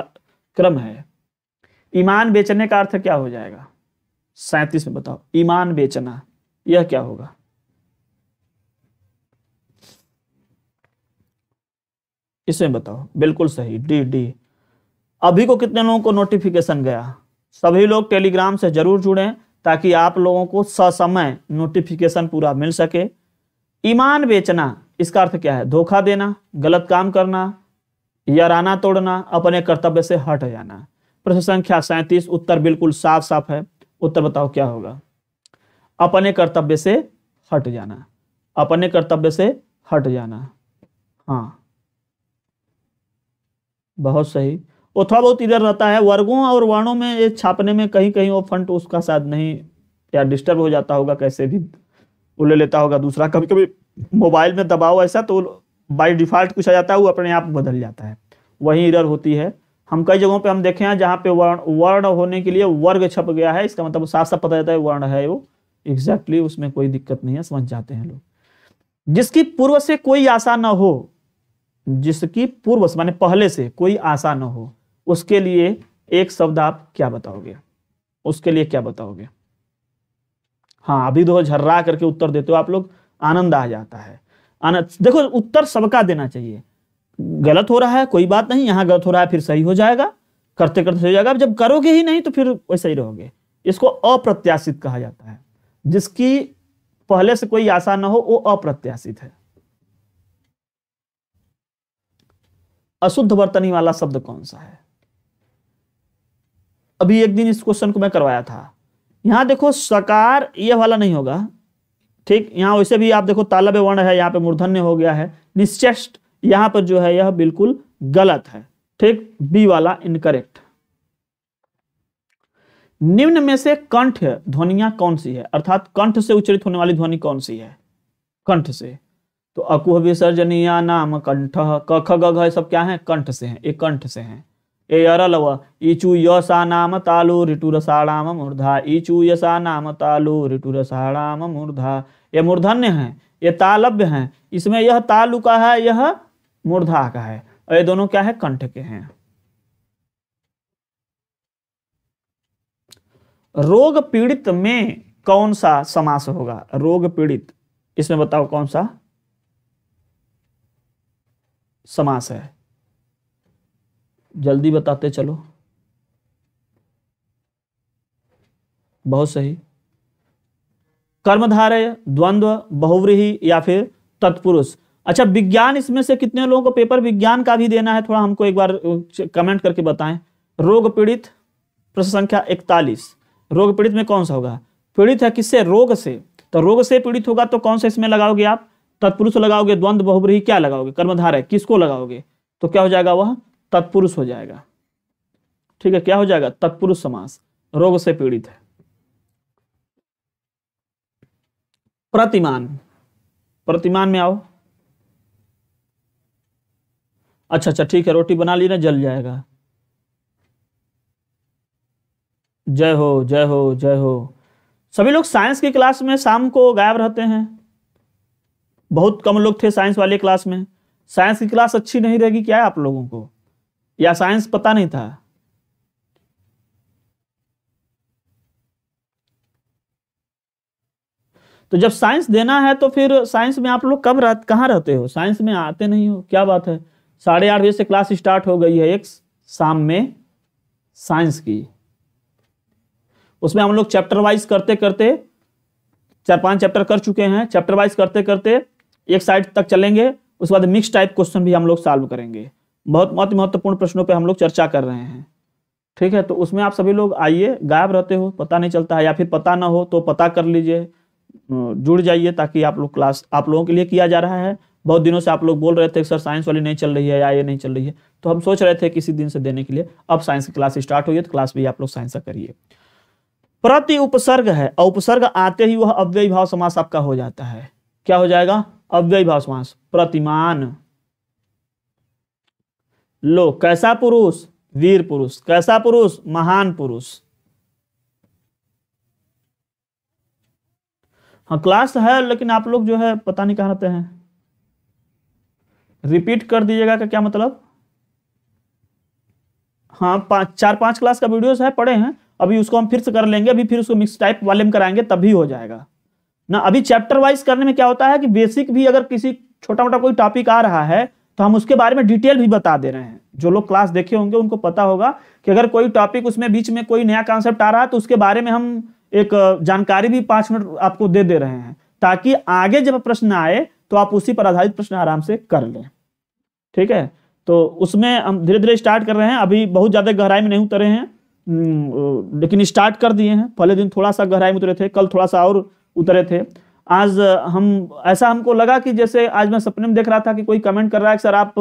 क्रम है ईमान बेचने का अर्थ क्या हो जाएगा सैतीस में बताओ ईमान बेचना यह क्या होगा इसमें बताओ बिल्कुल सही डी डी अभी को कितने लोगों को नोटिफिकेशन गया सभी लोग टेलीग्राम से जरूर जुड़े ताकि आप लोगों को ससमय नोटिफिकेशन पूरा मिल सके ईमान बेचना इसका अर्थ क्या है धोखा देना गलत काम करना याराना तोड़ना अपने कर्तव्य से हट जाना प्रश्न संख्या सैंतीस उत्तर बिल्कुल साफ साफ है उत्तर बताओ क्या होगा अपने कर्तव्य से हट जाना अपने कर्तव्य से हट जाना हाँ बहुत सही वो थोड़ा बहुत इधर रहता है वर्गों और वर्णों में ये छापने में कहीं कहीं वो फंट उसका शायद नहीं या डिस्टर्ब हो जाता होगा कैसे भी वो ले लेता होगा दूसरा कभी कभी मोबाइल में दबाव ऐसा तो बाय डिफ़ॉल्ट कुछ आ जाता है वो अपने आप बदल जाता है वही इधर होती है हम कई जगहों पे हम देखे हैं जहाँ पे वर्ण वर्ण होने के लिए वर्ग छप गया है इसका मतलब साफ साफ पता जाता है वर्ण है वो एग्जैक्टली exactly उसमें कोई दिक्कत नहीं है समझ जाते हैं लोग जिसकी पूर्व से कोई आशा ना हो जिसकी पूर्व से माने पहले से कोई आशा ना हो उसके लिए एक शब्द आप क्या बताओगे उसके लिए क्या बताओगे हाँ अभी दो झर्रा करके उत्तर देते हो आप लोग आनंद आ जाता है आनंद देखो उत्तर सबका देना चाहिए गलत हो रहा है कोई बात नहीं यहाँ गलत हो रहा है फिर सही हो जाएगा करते करते सही हो जाएगा जब करोगे ही नहीं तो फिर वैसे ही रहोगे इसको अप्रत्याशित कहा जाता है जिसकी पहले से कोई आशा ना हो वो अप्रत्याशित है अशुद्ध वर्तनी वाला शब्द कौन सा है अभी एक दिन इस क्वेश्चन को मैं करवाया था यहां देखो सकार ये वाला नहीं होगा ठीक यहां वैसे भी आप देखो तालब वर्ण है यहाँ पे मूर्धन्य हो गया है निश्चेष्ट यहां पर जो है यह बिल्कुल गलत है ठीक बी वाला इनकरेक्ट निम्न में से कंठ ध्वनिया कौन सी है अर्थात कंठ से उच्चरित होने वाली ध्वनि कौन सी है कंठ से तो अकुह विसर्जनीय नाम कंठ कख गघ सब क्या है कंठ से है एक कंठ से है ए अरलव इचूयसानाम तालो ऋटुरसाणाम मूर्धा इचूयसानाम तालो ऋटुरसाणाम मूर्धा ये मूर्धन्य है ये तालव्य है इसमें यह तालु का है यह मूर्धा का है और ये दोनों क्या है कंठ के हैं रोग पीड़ित में कौन सा समास होगा रोग पीड़ित इसमें बताओ कौन सा समास है जल्दी बताते चलो बहुत सही कर्मधारय द्वंद्व बहुव्रीही या फिर तत्पुरुष अच्छा विज्ञान इसमें से कितने लोगों को पेपर विज्ञान का भी देना है थोड़ा हमको एक बार कमेंट करके बताएं रोग पीड़ित प्रश्न संख्या इकतालीस रोग पीड़ित में कौन सा होगा पीड़ित है किससे रोग से तो रोग से पीड़ित होगा तो कौन सा इसमें लगाओगे आप तत्पुरुष लगाओगे द्वंद्व बहुब्रीही क्या लगाओगे कर्मधारय किसको लगाओगे तो क्या हो जाएगा वह तत्पुरुष हो जाएगा ठीक है क्या हो जाएगा तत्पुरुष समास रोग से पीड़ित है प्रतिमान प्रतिमान में आओ अच्छा अच्छा ठीक है रोटी बना ली ना जल जाएगा जय हो जय हो जय हो सभी लोग साइंस की क्लास में शाम को गायब रहते हैं बहुत कम लोग थे साइंस वाले क्लास में साइंस की क्लास अच्छी नहीं रहेगी क्या है आप लोगों को या साइंस पता नहीं था तो जब साइंस देना है तो फिर साइंस में आप लोग कब रह, कहां रहते हो साइंस में आते नहीं हो क्या बात है साढ़े आठ बजे से क्लास स्टार्ट हो गई है एक शाम में साइंस की उसमें हम लोग चैप्टर वाइज करते करते चार पांच चैप्टर कर चुके हैं चैप्टर वाइज करते करते एक साइड तक चलेंगे उसके बाद मिक्स टाइप क्वेश्चन भी हम लोग सॉल्व करेंगे बहुत बहुत महत्वपूर्ण प्रश्नों पे हम लोग चर्चा कर रहे हैं ठीक है तो उसमें आप सभी लोग आइए गायब रहते हो पता नहीं चलता है या फिर पता ना हो तो पता कर लीजिए जुड़ जाइए ताकि आप लोग क्लास आप लोगों के लिए किया जा रहा है बहुत दिनों से आप लोग बोल रहे थे सर साइंस वाली नहीं चल रही है या ये नहीं चल रही है तो हम सोच रहे थे किसी दिन से देने के लिए अब साइंस की क्लास स्टार्ट हुई है तो क्लास भी आप लोग साइंस का करिए प्रति उपसर्ग है और उपसर्ग आते ही वह अव्यय भाव समास आपका हो जाता है क्या हो जाएगा अव्यय भाव समास प्रतिमान लो कैसा पुरुष वीर पुरुष कैसा पुरुष महान पुरुष हाँ क्लास है लेकिन आप लोग जो है पता नहीं कहा रहते हैं रिपीट कर दीजिएगा का क्या मतलब हाँ पांच चार पांच क्लास का वीडियोस है पड़े हैं अभी उसको हम फिर से कर लेंगे अभी फिर उसको मिक्स टाइप वाले में कराएंगे तभी हो जाएगा ना अभी चैप्टर वाइज करने में क्या होता है कि बेसिक भी अगर किसी छोटा मोटा कोई टॉपिक आ रहा है तो हम उसके बारे में डिटेल भी बता दे रहे हैं जो लोग क्लास देखे होंगे उनको पता होगा कि अगर कोई टॉपिक उसमें बीच में कोई नया कॉन्सेप्ट आ रहा है तो उसके बारे में हम एक जानकारी भी पांच मिनट आपको दे दे रहे हैं ताकि आगे जब प्रश्न आए तो आप उसी पर आधारित प्रश्न आराम से कर लें ठीक है तो उसमें हम धीरे धीरे स्टार्ट कर रहे हैं अभी बहुत ज़्यादा गहराई में नहीं उतरे हैं लेकिन स्टार्ट कर दिए हैं पहले दिन थोड़ा सा गहराई में उतरे थे कल थोड़ा सा और उतरे थे आज हम ऐसा हमको लगा कि जैसे आज मैं सपने में देख रहा था कि कोई कमेंट कर रहा है सर आप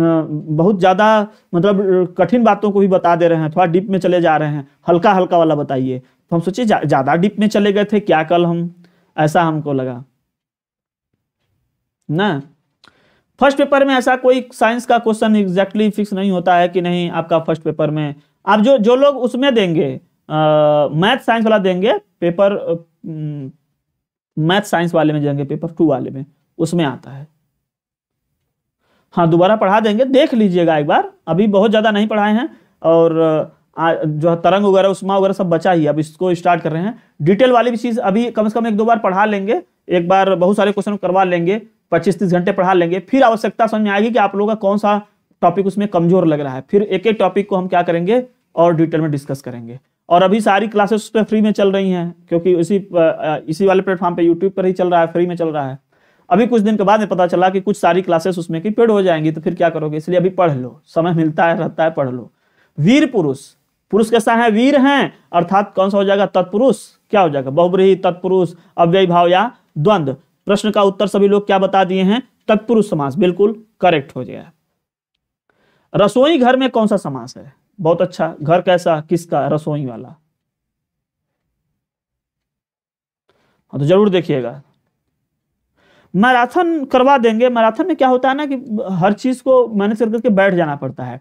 बहुत ज़्यादा मतलब कठिन बातों को भी बता दे रहे हैं थोड़ा डीप में चले जा रहे हैं हल्का हल्का वाला बताइए तो हम सोचे ज़्यादा डीप में चले गए थे क्या कल हम ऐसा हमको लगा ना फर्स्ट पेपर में ऐसा कोई साइंस का क्वेश्चन एग्जैक्टली फिक्स नहीं होता है कि नहीं आपका फर्स्ट पेपर में आप जो जो लोग उसमें देंगे मैथ साइंस वाला देंगे पेपर मैथ साइंस वाले में जाएंगे पेपर टू वाले में उसमें आता है हाँ दोबारा पढ़ा देंगे देख लीजिएगा एक बार अभी बहुत ज़्यादा नहीं पढ़ाए हैं और आ, जो है तरंग वगैरह उष्मा वगैरह सब बचा ही अब इसको स्टार्ट कर रहे हैं डिटेल वाली भी चीज़ अभी कम से कम एक दो बार पढ़ा लेंगे एक बार बहुत सारे क्वेश्चन करवा लेंगे पच्चीस तीस घंटे पढ़ा लेंगे फिर आवश्यकता समझ में आएगी कि आप लोगों का कौन सा टॉपिक उसमें कमजोर लग रहा है फिर एक एक टॉपिक को हम क्या करेंगे और डिटेल में डिस्कस करेंगे और अभी सारी क्लासेस उस तो फ्री में चल रही हैं क्योंकि इसी इसी वाले प्लेटफॉर्म पे यूट्यूब पर ही चल रहा है फ्री में चल रहा है अभी कुछ दिन के बाद में पता चला कि कुछ सारी क्लासेस उसमें की पेड हो जाएंगी तो फिर क्या करोगे इसलिए अभी पढ़ लो समय मिलता है रहता है पढ़ लो वीर पुरुष पुरुष कैसा है वीर है अर्थात कौन सा हो जाएगा तत्पुरुष क्या हो जाएगा बहुब्रही तत्पुरुष अव्यय भाव या द्वंद्व प्रश्न का उत्तर सभी लोग क्या बता दिए हैं तत्पुरुष समास बिल्कुल करेक्ट हो गया रसोई घर में कौन सा समास है बहुत अच्छा घर कैसा किसका रसोई वाला हाँ तो जरूर देखिएगा मैराथन करवा देंगे मैराथन में क्या होता है ना कि हर चीज को मैनेज कर करके बैठ जाना पड़ता है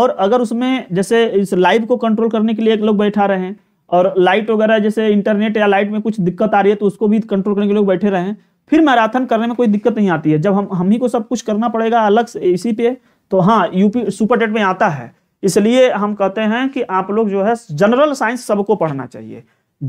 और अगर उसमें जैसे इस लाइव को कंट्रोल करने के लिए एक लोग बैठा रहे हैं और लाइट वगैरह जैसे इंटरनेट या लाइट में कुछ दिक्कत आ रही है तो उसको भी कंट्रोल करने के लोग बैठे रहे हैं फिर मैराथन करने में कोई दिक्कत नहीं आती है जब हम हम ही को सब कुछ करना पड़ेगा अलग से इसी पे तो हाँ यूपी सुपर टेट में आता है इसलिए हम कहते हैं कि आप लोग जो है जनरल साइंस सबको पढ़ना चाहिए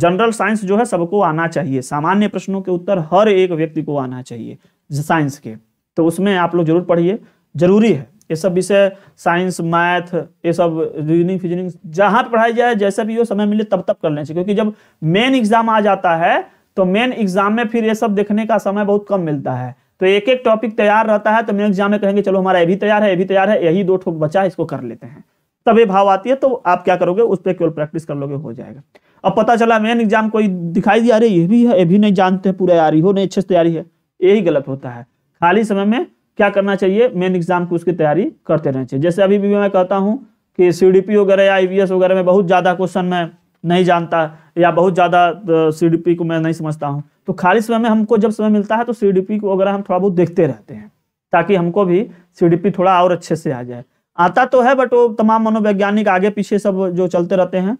जनरल साइंस जो है सबको आना चाहिए सामान्य प्रश्नों के उत्तर हर एक व्यक्ति को आना चाहिए साइंस के तो उसमें आप लोग जरूर पढ़िए जरूरी है ये सब विषय साइंस मैथ ये सब रीजनिंग फिजनिंग पर पढ़ाई जाए जैसे भी हो समय मिले तब तक कर लेना चाहिए क्योंकि जब मेन एग्जाम आ जाता है तो मेन एग्जाम में फिर ये सब देखने का समय बहुत कम मिलता है तो एक एक टॉपिक तैयार रहता है तो मेन एग्जाम में कहेंगे चलो हमारा ये भी तैयार है ये भी तैयार है यही दो ठोक बचा इसको कर लेते हैं तभी भाव आती है तो आप क्या करोगे उस पर केवल प्रैक्टिस कर लोगे हो जाएगा अब पता चला मेन एग्जाम कोई दिखाई दिया अरे ये भी है ये भी नहीं जानते हैं पूरा तैयारी हो नहीं अच्छे से तैयारी है यही गलत होता है खाली समय में क्या करना चाहिए मेन एग्जाम की उसकी तैयारी करते रहना चाहिए जैसे अभी भी मैं कहता हूँ कि सी वगैरह या आई वगैरह में बहुत ज़्यादा क्वेश्चन मैं नहीं जानता या बहुत ज़्यादा सी को मैं नहीं समझता हूँ तो खाली समय में हमको जब समय मिलता है तो सी वगैरह हम थोड़ा बहुत देखते रहते हैं ताकि हमको भी सी थोड़ा और अच्छे से आ जाए आता तो है बट वो तमाम मनोवैज्ञानिक आगे पीछे सब जो चलते रहते हैं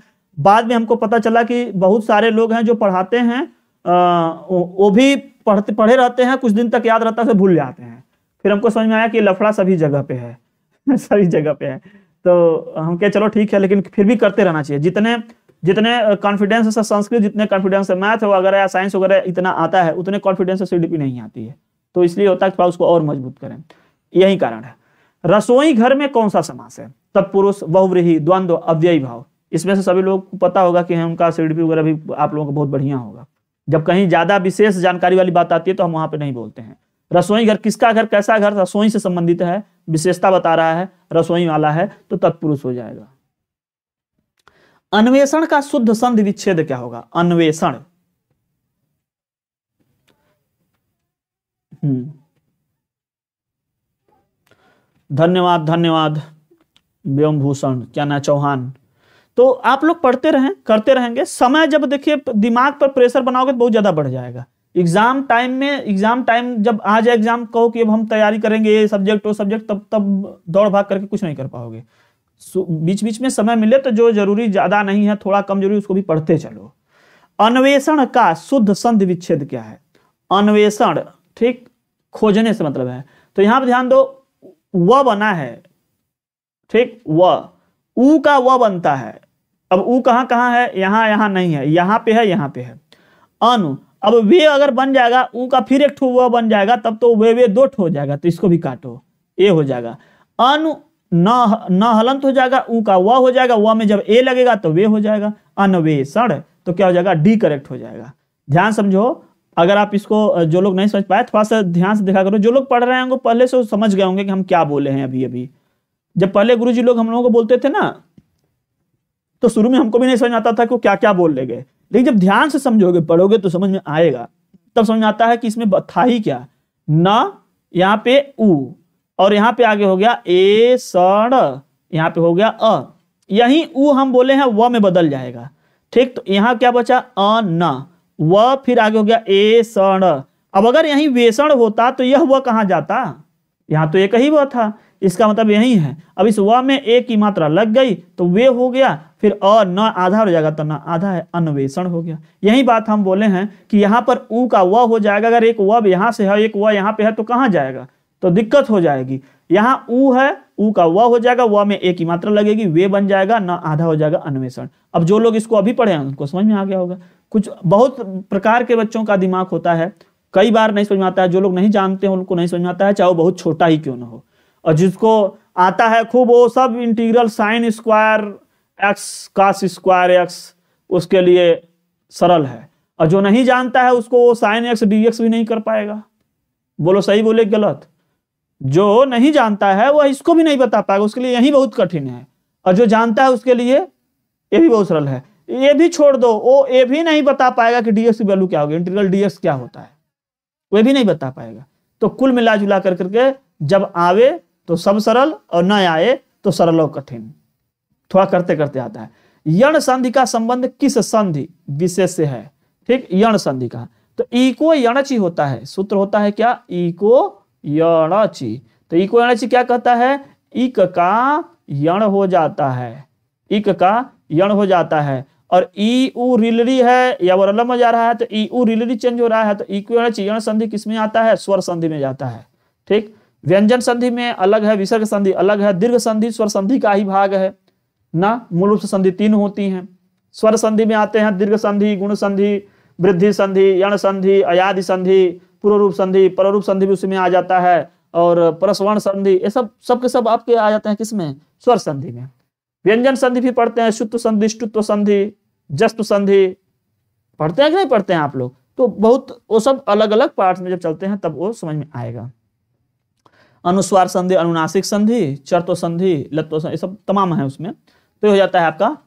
बाद में हमको पता चला कि बहुत सारे लोग हैं जो पढ़ाते हैं आ, वो भी पढ़ते पढ़े रहते हैं कुछ दिन तक याद रहता है भूल जाते हैं फिर हमको समझ में आया कि लफड़ा सभी जगह पे है [laughs] सभी जगह पे है तो हम क्या चलो ठीक है लेकिन फिर भी करते रहना चाहिए जितने जितने कॉन्फिडेंस से संस्कृत जितने कॉन्फिडेंस से मैथ वगैरह या साइंस वगैरह इतना आता है उतने कॉन्फिडेंस से सी नहीं आती है तो इसलिए होता है थोड़ा उसको और मजबूत करें यही कारण है रसोई घर में कौन सा समास है तत्पुरुष बहुव्रीही द्वंद्व अव्यय भाव इसमें से सभी लोगों को पता होगा कि उनका सीडीपी वगैरह भी आप लोगों को बहुत बढ़िया होगा जब कहीं ज्यादा विशेष जानकारी वाली बात आती है तो हम वहां पर नहीं बोलते हैं रसोई घर किसका घर कैसा घर रसोई से संबंधित है विशेषता बता रहा है रसोई वाला है तो तत्पुरुष हो जाएगा अन्वेषण का शुद्ध संधि विच्छेद क्या होगा अन्वेषण हम्म धन्यवाद धन्यवाद भूषण क्या ना चौहान तो आप लोग पढ़ते रहें करते रहेंगे समय जब देखिए दिमाग पर प्रेशर बनाओगे तो बहुत ज़्यादा बढ़ जाएगा एग्जाम टाइम में एग्जाम टाइम जब आ जाए एग्जाम कहो कि अब हम तैयारी करेंगे ये सब्जेक्ट वो सब्जेक्ट तब तब दौड़ भाग करके कुछ नहीं कर पाओगे बीच बीच में समय मिले तो जो जरूरी ज़्यादा नहीं है थोड़ा कम जरूरी उसको भी पढ़ते चलो अन्वेषण का शुद्ध संधि विच्छेद क्या है अन्वेषण ठीक खोजने से मतलब है तो यहां पर ध्यान दो व बना है ठीक व ऊ का व बनता है अब ऊ कहां कहां है यहां यहां नहीं है यहां पे है यहां पे है अनु अब वे अगर बन जाएगा ऊ का फिर एक ठो व बन जाएगा तब तो वे वे दो हो जाएगा तो इसको भी काटो ए हो जाएगा अनु न हलंत हो जाएगा ऊ का व हो जाएगा व में जब ए लगेगा तो वे हो जाएगा अनवेषण तो क्या हो जाएगा डी करेक्ट हो जाएगा ध्यान समझो अगर आप इसको जो लोग नहीं समझ पाए थोड़ा सा ध्यान से देखा करो जो लोग पढ़ रहे होंगे पहले से समझ गए होंगे कि हम क्या बोले हैं अभी अभी जब पहले गुरु जी लोग हम लोगों को बोलते थे ना तो शुरू में हमको भी नहीं समझ आता था कि वो क्या क्या बोल ले गए लेकिन जब ध्यान से समझोगे पढ़ोगे तो समझ में आएगा तब समझ आता है कि इसमें था ही क्या न यहाँ पे ऊ और यहाँ पे आगे हो गया ए सड़ यहाँ पे हो गया अ यही उ हम बोले हैं व में बदल जाएगा ठीक तो यहाँ क्या बचा अ न व फिर आगे हो गया एसण अब अगर यही वेषण होता तो यह व कहाँ जाता यहाँ तो एक ही व था इसका मतलब यही है अब इस व में ए की मात्रा लग गई तो वे हो गया फिर अ न आधा हो जाएगा तो न आधा है अन्वेषण हो गया यही बात हम बोले हैं कि यहाँ पर ऊ का व हो जाएगा अगर एक व यहाँ से है एक व यहाँ पे है तो कहाँ जाएगा तो दिक्कत हो जाएगी यहाँ ऊ है ऊ का व हो जाएगा व में ए की मात्रा लगेगी वे बन जाएगा न आधा हो जाएगा अन्वेषण अब जो लोग इसको अभी पढ़े हैं उनको समझ में आ गया होगा कुछ बहुत प्रकार के बच्चों का दिमाग होता है कई बार नहीं समझ में आता है जो लोग नहीं जानते हैं उनको नहीं समझ में आता है चाहे वो बहुत छोटा ही क्यों ना हो और जिसको आता है खूब वो सब integral sine square x cos square x उसके लिए सरल है और जो नहीं जानता है उसको वो साइन एक्स डी एक्स भी नहीं कर पाएगा बोलो सही बोले गलत जो नहीं जानता है वह इसको भी नहीं बता पाएगा उसके लिए यही बहुत कठिन है और जो जानता है उसके लिए ये भी बहुत सरल है ये भी छोड़ दो वो ये भी नहीं बता पाएगा कि डीएस की वैल्यू क्या होगी इंटीग्रल डीएस क्या होता है वो भी नहीं बता पाएगा तो कुल मिला जुला कर करके जब आवे तो सब सरल और न आए तो सरल और कठिन थोड़ा करते करते आता है यण संधि का संबंध किस संधि विशेष से है ठीक यण संधि का तो इको यणची होता है सूत्र होता है क्या इको यणची तो इको यणची क्या कहता है इक का यण हो जाता है इक का यण हो जाता है और ई उ रिलरी है या वो रलम जा रहा है तो ई उ रिलरी चेंज हो रहा है तो इक्वर्ण संधि किसमें आता है स्वर संधि में जाता है ठीक व्यंजन संधि में अलग है विसर्ग संधि अलग है दीर्घ संधि स्वर संधि का ही भाग है ना मूल रूप से संधि तीन होती हैं स्वर संधि में आते हैं दीर्घ संधि गुण संधि वृद्धि संधि यण संधि अयादि संधि पूर्वरूप संधि पररूप संधि भी उसमें आ जाता है और परसवर्ण संधि ये सब सबके सब आपके आ जाते हैं किसमें स्वर संधि में व्यंजन संधि भी पढ़ते हैं शुद्ध संधि स्तुत्व संधि जस्तु संधि पढ़ते हैं कि नहीं पढ़ते हैं आप लोग तो बहुत वो सब अलग अलग पार्ट में जब चलते हैं तब वो समझ में आएगा अनुस्वार संधि अनुनासिक संधि चर्तो संधि लत्तो संधि सब तमाम है उसमें तो हो जाता है आपका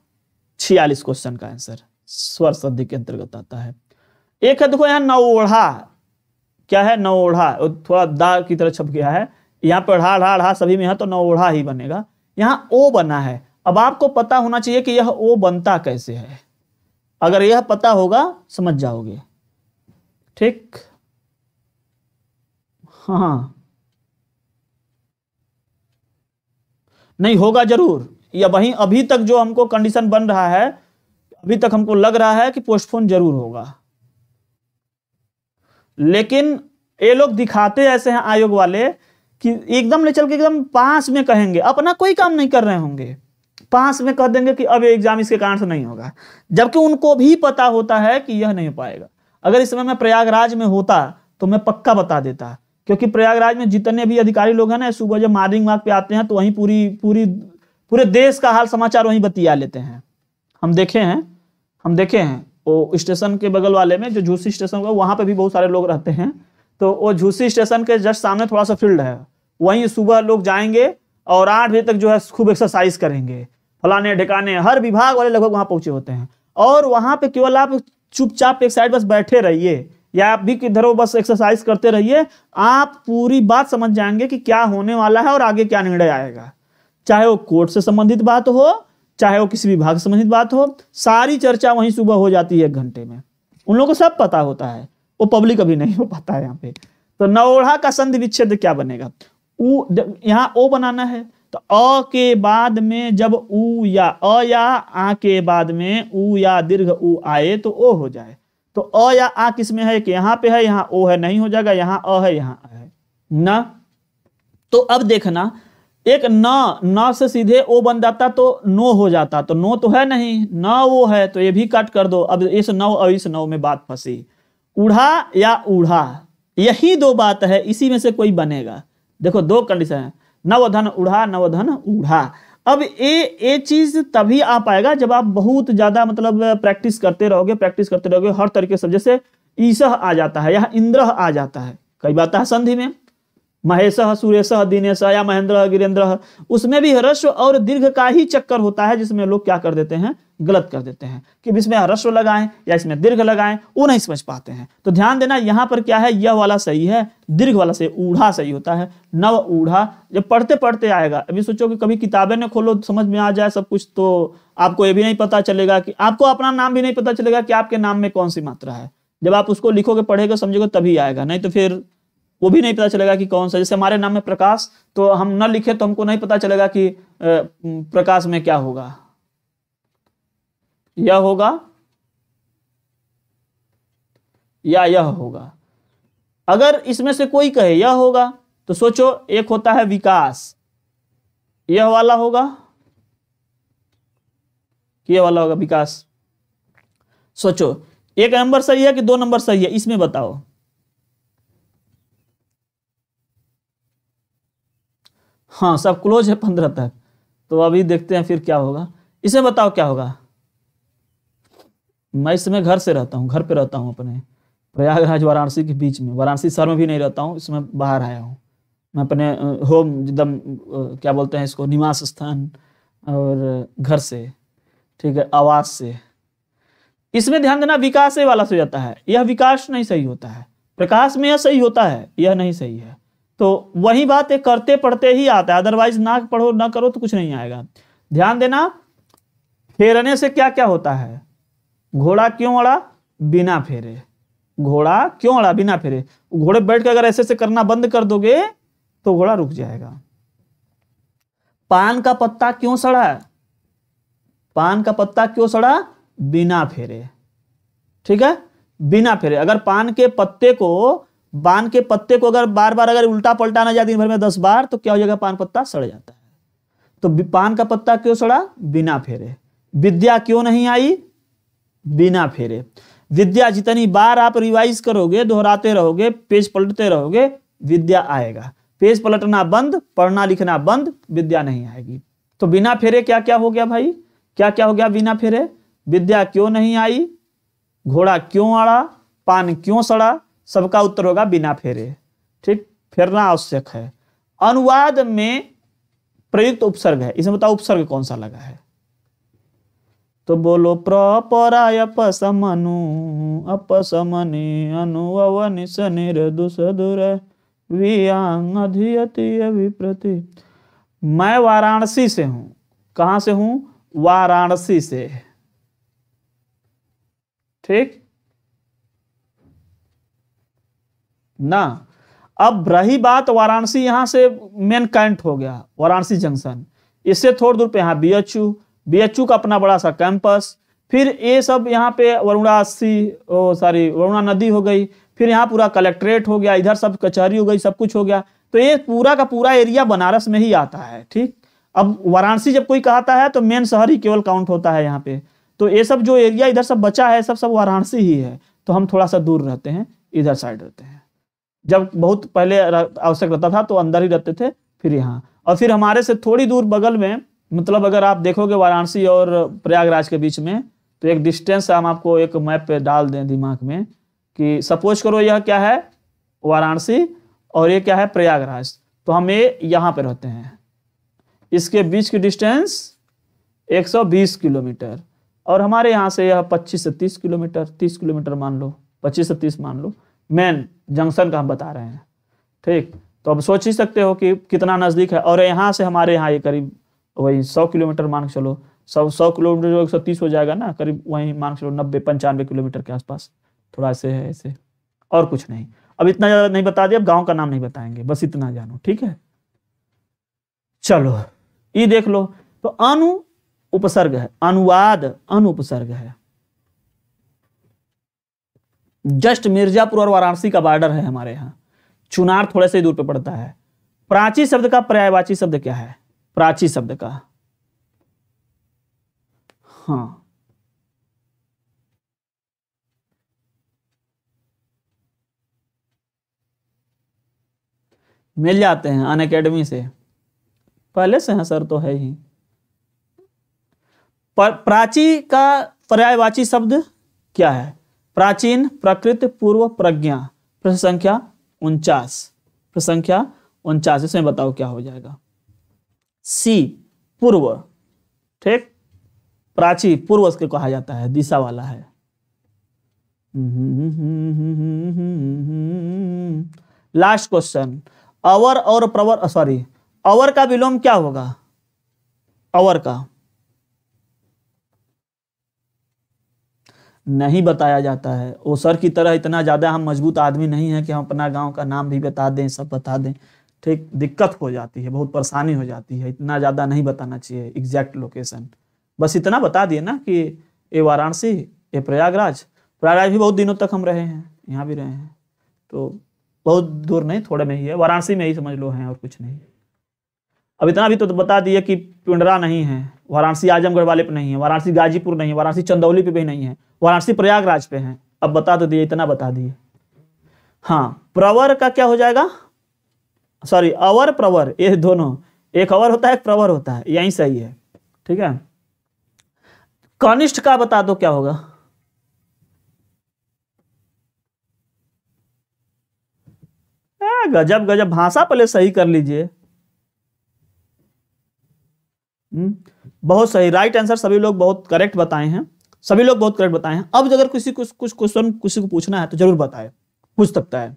छियालीस क्वेश्चन का आंसर स्वर संधि के अंतर्गत आता है एक है देखो यहाँ नवोढ़ा क्या है नवोढ़ा थोड़ा दा की तरह छप गया है यहाँ पर ढा ढा ढा सभी में है तो नवोढ़ा ही बनेगा यहाँ ओ बना है अब आपको पता होना चाहिए कि यह ओ बनता कैसे है अगर यह पता होगा समझ जाओगे ठीक हाँ नहीं होगा जरूर या वहीं अभी तक जो हमको कंडीशन बन रहा है अभी तक हमको लग रहा है कि पोस्टफोन जरूर होगा लेकिन ये लोग दिखाते ऐसे हैं आयोग वाले कि एकदम ले चल के एकदम पास में कहेंगे अपना कोई काम नहीं कर रहे होंगे पास में कह देंगे कि अब एग्जाम इसके कारण से नहीं होगा जबकि उनको भी पता होता है कि यह नहीं हो पाएगा अगर इस समय मैं प्रयागराज में होता तो मैं पक्का बता देता क्योंकि प्रयागराज में जितने भी अधिकारी लोग हैं ना सुबह जब मार्निंग वॉक पे आते हैं तो वहीं पूरी पूरी पूरे देश का हाल समाचार वहीं बतिया लेते हैं हम देखे हैं हम देखे हैं वो स्टेशन के बगल वाले में जो झूसी स्टेशन हुआ वहाँ पर भी बहुत सारे लोग रहते हैं तो वो झूसी स्टेशन के जस्ट सामने थोड़ा सा फील्ड है वहीं सुबह लोग जाएंगे और आठ बजे तक जो है खूब एक्सरसाइज करेंगे फलाने ढिकाने हर विभाग वाले लगभग वहाँ पहुँचे होते हैं और वहाँ पर केवल आप चुपचाप एक साइड बस बैठे रहिए या आप भी किधर बस एक्सरसाइज करते रहिए आप पूरी बात समझ जाएंगे कि क्या होने वाला है और आगे क्या निर्णय आएगा चाहे वो कोर्ट से संबंधित बात हो चाहे वो किसी विभाग से संबंधित बात हो सारी चर्चा वहीं सुबह हो जाती है एक घंटे में उन लोगों को सब पता होता है वो पब्लिक अभी नहीं हो पाता है यहाँ पे तो नवोढ़ा का संधि विच्छेद क्या बनेगा यहाँ ओ बनाना है तो अ के बाद में जब ऊ या अ या आ के बाद में ऊ या दीर्घ उ आए तो ओ हो जाए तो अ या आ किस में है कि यहां पे है यहाँ ओ है नहीं हो जाएगा यहाँ अ है यहाँ आ है न तो अब देखना एक न न से सीधे ओ बन जाता तो नो हो जाता तो नो तो है नहीं न वो है तो ये भी कट कर दो अब इस नौ और इस नौ में बात फंसी उड़ा या उड़ा यही दो बात है इसी में से कोई बनेगा देखो दो कंडीशन है नवधन उड़ा नवधन उड़ा अब ये ये चीज तभी आ पाएगा जब आप बहुत ज्यादा मतलब प्रैक्टिस करते रहोगे प्रैक्टिस करते रहोगे हर तरीके से जैसे ईसह आ जाता है या इंद्र आ जाता है कई बात है संधि में महेश सुरेश दिनेश या महेंद्र गिरेंद्र उसमें भी ह्रस्व और दीर्घ का ही चक्कर होता है जिसमें लोग क्या कर देते हैं गलत कर देते हैं कि इसमें अरस्व लगाएं या इसमें दीर्घ लगाएं वो नहीं समझ पाते हैं तो ध्यान देना यहाँ पर क्या है यह वाला सही है दीर्घ वाला सही ऊढ़ा सही होता है नव ऊढ़ा जब पढ़ते पढ़ते आएगा अभी सोचो कि कभी किताबें ना खोलो समझ में आ जाए सब कुछ तो आपको ये भी नहीं पता चलेगा कि आपको अपना नाम भी नहीं पता चलेगा कि आपके नाम में कौन सी मात्रा है जब आप उसको लिखोगे पढ़ेगा समझोगे तभी आएगा नहीं तो फिर वो भी नहीं पता चलेगा कि कौन सा जैसे हमारे नाम में प्रकाश तो हम न लिखे तो हमको नहीं पता चलेगा कि प्रकाश में क्या होगा यह होगा या यह होगा अगर इसमें से कोई कहे यह होगा तो सोचो एक होता है विकास यह वाला होगा कि यह वाला होगा विकास सोचो एक नंबर सही है कि दो नंबर सही है इसमें बताओ हाँ सब क्लोज है पंद्रह तक तो अभी देखते हैं फिर क्या होगा इसमें बताओ क्या होगा मैं इस समय घर से रहता हूँ घर पे रहता हूँ अपने प्रयागराज वाराणसी के बीच में वाराणसी शहर में भी नहीं रहता हूँ इसमें बाहर आया हूँ मैं अपने होम एकदम क्या बोलते हैं इसको निवास स्थान और घर से ठीक है आवास से इसमें ध्यान देना विकास वाला से जाता है यह विकास नहीं सही होता है प्रकाश में यह सही होता है यह नहीं सही है तो वही बात ये करते पढ़ते ही आता है अदरवाइज ना पढ़ो ना करो तो कुछ नहीं आएगा ध्यान देना फेरने से क्या क्या होता है घोड़ा क्यों अड़ा बिना फेरे घोड़ा क्यों अड़ा बिना फेरे घोड़े बैठ के अगर ऐसे से करना बंद कर दोगे तो घोड़ा रुक जाएगा पान का पत्ता क्यों सड़ा पान का पत्ता क्यों सड़ा बिना फेरे ठीक है बिना फेरे अगर पान के पत्ते को पान के पत्ते को अगर बार बार अगर उल्टा पलटा ना जाए दिन भर में दस बार तो क्या हो जाएगा पान पत्ता सड़ जाता है तो पान का पत्ता क्यों सड़ा बिना फेरे विद्या क्यों नहीं आई बिना फेरे विद्या जितनी बार आप रिवाइज करोगे दोहराते रहोगे पेज पलटते रहोगे विद्या आएगा पेज पलटना बंद पढ़ना लिखना बंद विद्या नहीं आएगी तो बिना फेरे क्या क्या हो गया भाई क्या क्या हो गया बिना फेरे विद्या क्यों नहीं आई घोड़ा क्यों अड़ा पान क्यों सड़ा सबका उत्तर होगा बिना फेरे ठीक फेरना आवश्यक है अनुवाद में प्रयुक्त उपसर्ग है इसमें बताओ उपसर्ग कौन सा लगा है तो बोलो प्रपराय अपसमनु अपसमने अनुअवनि सनिरदु सदुर वियांग अधियति अभिप्रति मैं वाराणसी से हूँ कहाँ से हूँ वाराणसी से ठीक ना अब रही बात वाराणसी यहाँ से मेन कैंट हो गया वाराणसी जंक्शन इससे थोड़ी दूर पे यहाँ बी एच यू बीएचयू का अपना बड़ा सा कैंपस फिर ये सब यहाँ पे वरुणासी ओ सॉरी वरुणा नदी हो गई फिर यहाँ पूरा कलेक्ट्रेट हो गया इधर सब कचहरी हो गई सब कुछ हो गया तो ये पूरा का पूरा एरिया बनारस में ही आता है ठीक अब वाराणसी जब कोई कहता है तो मेन शहर ही केवल काउंट होता है यहाँ पे तो ये सब जो एरिया इधर सब बचा है सब सब वाराणसी ही है तो हम थोड़ा सा दूर रहते हैं इधर साइड रहते हैं जब बहुत पहले आवश्यक रहता था तो अंदर ही रहते थे फिर यहाँ और फिर हमारे से थोड़ी दूर बगल में मतलब अगर आप देखोगे वाराणसी और प्रयागराज के बीच में तो एक डिस्टेंस हम आपको एक मैप पे डाल दें दिमाग में कि सपोज करो यह क्या है वाराणसी और ये क्या है प्रयागराज तो हम ये यहाँ पे रहते हैं इसके बीच की डिस्टेंस 120 किलोमीटर और हमारे यहाँ से यह 25 से 30 किलोमीटर 30 किलोमीटर मान लो 25 से 30 मान लो मेन जंक्शन का हम बता रहे हैं ठीक तो अब सोच ही सकते हो कि कितना नज़दीक है और यहाँ से हमारे यहाँ ये करीब वही सौ किलोमीटर मान के चलो सौ सौ किलोमीटर जो एक सौ तीस हो जाएगा ना करीब वही मान के चलो नब्बे पंचानवे किलोमीटर के आसपास थोड़ा ऐसे है ऐसे और कुछ नहीं अब इतना ज़्यादा नहीं बता दिया अब गाँव का नाम नहीं बताएंगे बस इतना जानो ठीक है चलो ये देख लो तो अनु उपसर्ग है अनुवाद अनुपसर्ग है जस्ट मिर्जापुर और वाराणसी का बॉर्डर है हमारे यहाँ चुनार थोड़े से दूर पे पड़ता है प्राची शब्द का पर्यायवाची शब्द क्या है प्राची शब्द का हाँ मिल जाते हैं अन अकेडमी से पहले से हैं सर तो है ही पर प्राची का पर्यायवाची शब्द क्या है प्राचीन प्रकृत पूर्व प्रज्ञा प्रश्न संख्या उनचास प्रश्न संख्या उनचास इसमें बताओ क्या हो जाएगा सी पूर्व ठीक प्राची पूर्व उसके कहा जाता है दिशा वाला है लास्ट क्वेश्चन अवर और प्रवर सॉरी अवर का विलोम क्या होगा अवर का नहीं बताया जाता है ओसर सर की तरह इतना ज़्यादा हम मजबूत आदमी नहीं है कि हम अपना गांव का नाम भी बता दें सब बता दें ठीक दिक्कत हो जाती है बहुत परेशानी हो जाती है इतना ज़्यादा नहीं बताना चाहिए एग्जैक्ट लोकेशन बस इतना बता दिए ना कि ये वाराणसी ये प्रयागराज प्रयागराज भी बहुत दिनों तक हम रहे हैं यहाँ भी रहे हैं तो बहुत दूर नहीं थोड़े में ही है वाराणसी में ही समझ लो हैं और कुछ नहीं अब इतना भी तो, बता दिए कि पिंडरा नहीं है वाराणसी आजमगढ़ वाले पे नहीं है वाराणसी गाजीपुर नहीं है वाराणसी चंदौली पे भी नहीं है वाराणसी प्रयागराज पे है अब बता तो दिए इतना बता दिए हाँ प्रवर का क्या हो जाएगा सॉरी अवर प्रवर ये दोनों एक अवर होता है एक प्रवर होता है यही सही है ठीक है कनिष्ठ का बता दो क्या होगा गजब गजब भाषा पहले सही कर लीजिए हम्म, बहुत सही राइट आंसर सभी लोग बहुत करेक्ट बताए हैं सभी लोग बहुत करेक्ट बताए हैं अब अगर किसी कुछ कुछ क्वेश्चन किसी को पूछना है तो जरूर बताए पूछ सकता है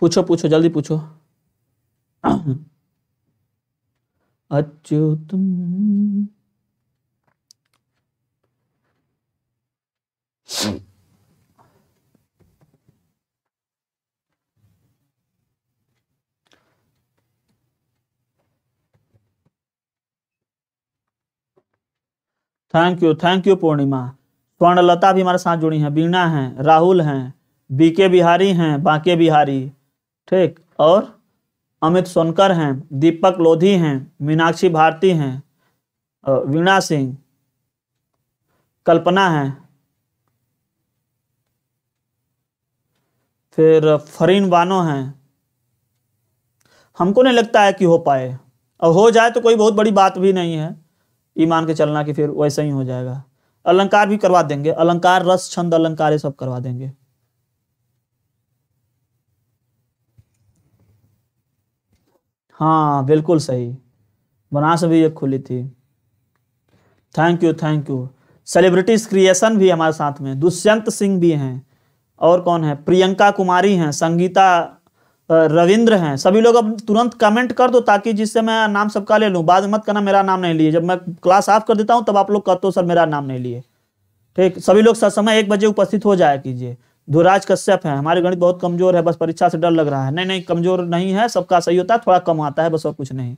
पूछो पूछो जल्दी पूछो Achyut thank you thank you Purnima Swarnalata भी हमारे साथ जुड़ी हैं बीना हैं राहुल हैं बीके बिहारी हैं बांके बिहारी ठीक और अमित सोनकर हैं दीपक लोधी हैं मीनाक्षी भारती हैं वीणा सिंह कल्पना है फिर फरीन बानो हैं हमको नहीं लगता है कि हो पाए और हो जाए तो कोई बहुत बड़ी बात भी नहीं है ईमान के चलना कि फिर वैसा ही हो जाएगा अलंकार भी करवा देंगे अलंकार रस छंद अलंकार ये सब करवा देंगे हाँ बिल्कुल सही बनास भी एक खुली थी thank you thank you celebrities creation भी हमारे साथ में दुष्यंत सिंह भी हैं और कौन है प्रियंका कुमारी हैं संगीता रविंद्र हैं सभी लोग अब तुरंत कमेंट कर दो ताकि जिससे मैं नाम सबका ले लूँ बाद मत करना मेरा नाम नहीं लिए जब मैं क्लास ऑफ कर देता हूँ तब आप लोग कहते हो सर मेरा नाम नहीं लिए ठीक सभी लोग सर समय एक बजे उपस्थित हो जाया कीजिए धुराज कश्यप है हमारे गणित बहुत कमजोर है बस परीक्षा से डर लग रहा है नहीं नहीं कमजोर नहीं है सबका सही होता है थोड़ा कम आता है बस और कुछ नहीं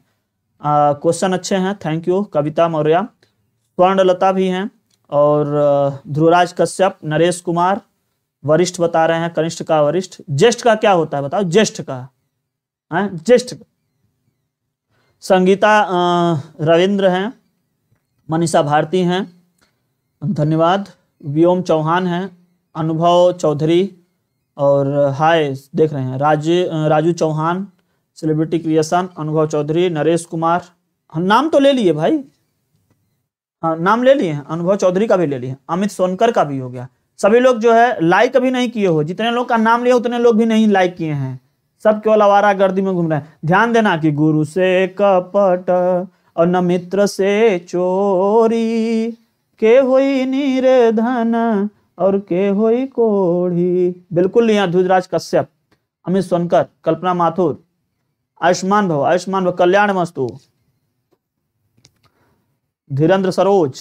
क्वेश्चन अच्छे हैं थैंक यू कविता मौर्य स्वर्णलता भी हैं और ध्रुवराज कश्यप नरेश कुमार वरिष्ठ बता रहे हैं कनिष्ठ का वरिष्ठ ज्येष्ठ का क्या होता है बताओ ज्येष्ठ का है ज्येष्ठ संगीता रविंद्र हैं मनीषा भारती हैं धन्यवाद व्योम चौहान हैं अनुभव चौधरी और हाय देख रहे हैं राज राजू चौहान सेलिब्रिटी क्रिएशन अनुभव चौधरी नरेश कुमार हाँ, नाम तो ले लिए भाई हाँ नाम ले लिए हैं अनुभव चौधरी का भी ले लिए अमित सोनकर का भी हो गया सभी लोग जो है लाइक अभी नहीं किए हो जितने लोग का नाम लिए उतने लोग भी नहीं लाइक किए हैं सब केवल आवारा गर्दी में घूम रहे हैं ध्यान देना कि गुरु से कपट और न मित्र से चोरी के हुई धन और के होई कोढ़ी बिल्कुल यहाँ ध्रुजराज कश्यप अमित सोनकर कल्पना माथुर आयुष्मान भव आयुष्मान भव कल्याण मस्तु धीरेन्द्र सरोज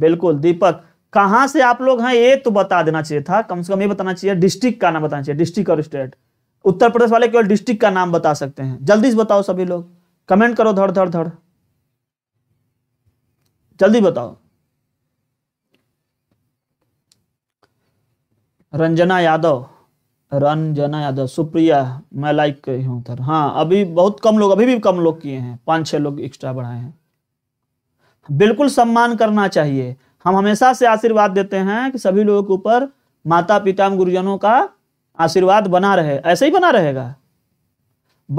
बिल्कुल दीपक कहाँ से आप लोग हैं ये तो बता देना चाहिए था कम से कम ये बताना चाहिए डिस्ट्रिक्ट का नाम बताना चाहिए डिस्ट्रिक्ट और स्टेट उत्तर प्रदेश वाले केवल डिस्ट्रिक्ट का नाम बता सकते हैं जल्दी से बताओ सभी लोग कमेंट करो धड़ धड़ धड़ जल्दी बताओ रंजना यादव रंजना यादव सुप्रिया मैं लाइक करी हूँ उधर हाँ अभी बहुत कम लोग अभी भी कम लोग किए हैं पाँच छः लोग एक्स्ट्रा बढ़ाए हैं बिल्कुल सम्मान करना चाहिए हम हमेशा से आशीर्वाद देते हैं कि सभी लोगों के ऊपर माता पिता गुरुजनों का आशीर्वाद बना रहे ऐसे ही बना रहेगा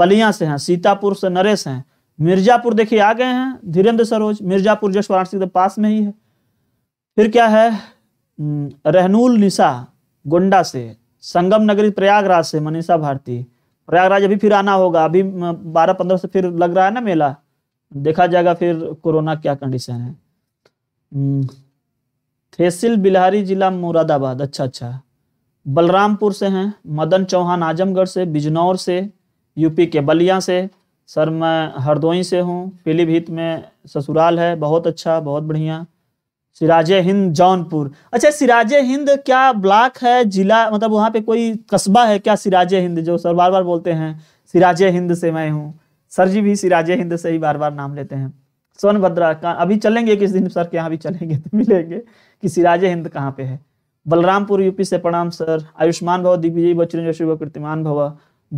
बलिया से हैं सीतापुर से नरेश हैं मिर्जापुर देखिए आ गए हैं धीरेन्द्र सरोज मिर्जापुर जस्ट वाराणसी के पास में ही है फिर क्या है रहनुल निशा गोंडा से संगम नगरी प्रयागराज से मनीषा भारती प्रयागराज अभी फिर आना होगा अभी बारह पंद्रह से फिर लग रहा है ना मेला देखा जाएगा फिर कोरोना क्या कंडीशन है थेसिल हम्म, बिलहारी जिला मुरादाबाद अच्छा अच्छा बलरामपुर से हैं मदन चौहान आजमगढ़ से बिजनौर से यूपी के बलिया से सर मैं हरदोई से हूँ पीलीभीत में ससुराल है बहुत अच्छा बहुत बढ़िया सिराज हिंद जौनपुर अच्छा सिराज हिंद क्या ब्लॉक है जिला मतलब वहाँ पे कोई कस्बा है क्या सिराज हिंद जो सर बार बार बोलते हैं सिराज हिंद से मैं हूँ सर जी भी सिराज हिंद से ही बार बार नाम लेते हैं सोनभद्रा का अभी चलेंगे किस दिन सर के यहाँ भी चलेंगे तो मिलेंगे कि सिराज हिंद कहाँ पे है बलरामपुर यूपी से प्रणाम सर आयुष्मान भव दिग्विजय बच्चन शुभ कीर्तिमान भव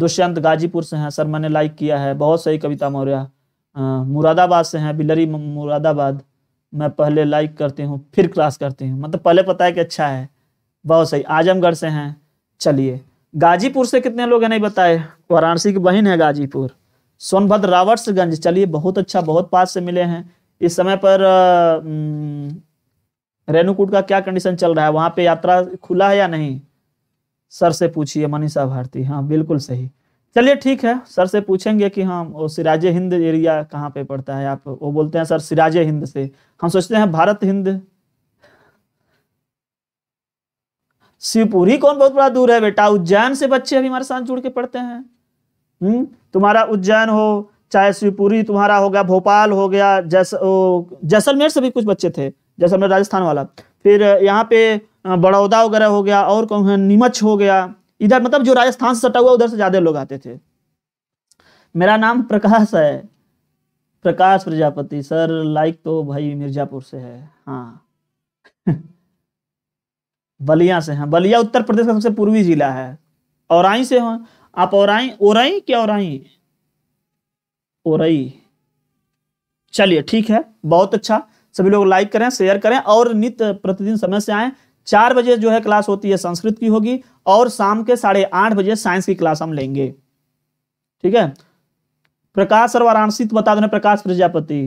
दुष्यंत गाजीपुर से हैं सर मैंने लाइक किया है बहुत सही कविता मौर्य मुरादाबाद से हैं बिलरी मुरादाबाद मैं पहले लाइक करती हूँ फिर क्रॉस करती हूँ मतलब पहले पता है कि अच्छा है बहुत सही आजमगढ़ से हैं चलिए गाजीपुर से कितने लोग हैं नहीं बताए वाराणसी की बहन है गाजीपुर सोनभद्र रावर्सगंज चलिए बहुत अच्छा बहुत पास से मिले हैं इस समय पर रेणुकूट का क्या कंडीशन चल रहा है वहाँ पे यात्रा खुला है या नहीं सर से पूछिए मनीषा भारती हाँ बिल्कुल सही चलिए ठीक है सर से पूछेंगे कि हाँ सिराज हिंद एरिया कहाँ पे पड़ता है आप वो बोलते हैं सर सिराज हिंद से हम सोचते हैं भारत हिंद शिवपुरी कौन बहुत बड़ा दूर है बेटा उज्जैन से बच्चे अभी हमारे साथ जुड़ के पढ़ते हैं हम्म तुम्हारा उज्जैन हो चाहे शिवपुरी तुम्हारा हो गया भोपाल हो गया जैस जैसलमेर से भी कुछ बच्चे थे जैसलमेर राजस्थान वाला फिर यहाँ पे बड़ौदा वगैरह हो गया और कौन है नीमच हो गया इधर मतलब जो राजस्थान से सटा हुआ उधर से ज्यादा लोग आते थे मेरा नाम प्रकाश है प्रकाश प्रजापति सर लाइक तो भाई मिर्जापुर से है हाँ [laughs] बलिया से हैं बलिया उत्तर प्रदेश का सबसे पूर्वी जिला है औराई से हैं आप औराई ओरई क्या औराई ओरई चलिए ठीक है बहुत अच्छा सभी लोग लाइक करें शेयर करें और नित प्रतिदिन समय से आए चार बजे जो है क्लास होती है संस्कृत की होगी और शाम के साढ़े आठ बजे साइंस की क्लास हम लेंगे ठीक है प्रकाश और वाराणसी तो बता दो प्रकाश प्रजापति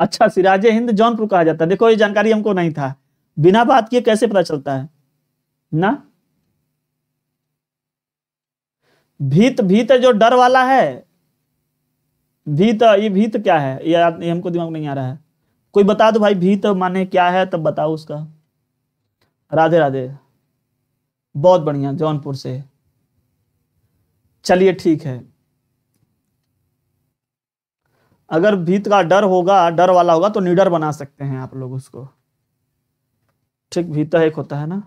अच्छा सिराजे हिंद जौनपुर कहा जाता है देखो ये जानकारी हमको नहीं था बिना बात किए कैसे पता चलता है ना भीत भीत जो डर वाला है भीत ये भीत क्या है ये हमको दिमाग नहीं आ रहा है कोई बता दो भाई भीत माने क्या है तब बताओ उसका राधे राधे बहुत बढ़िया जौनपुर से चलिए ठीक है अगर भीत का डर होगा डर वाला होगा तो निडर बना सकते हैं आप लोग उसको ठीक भीतर तो एक होता है ना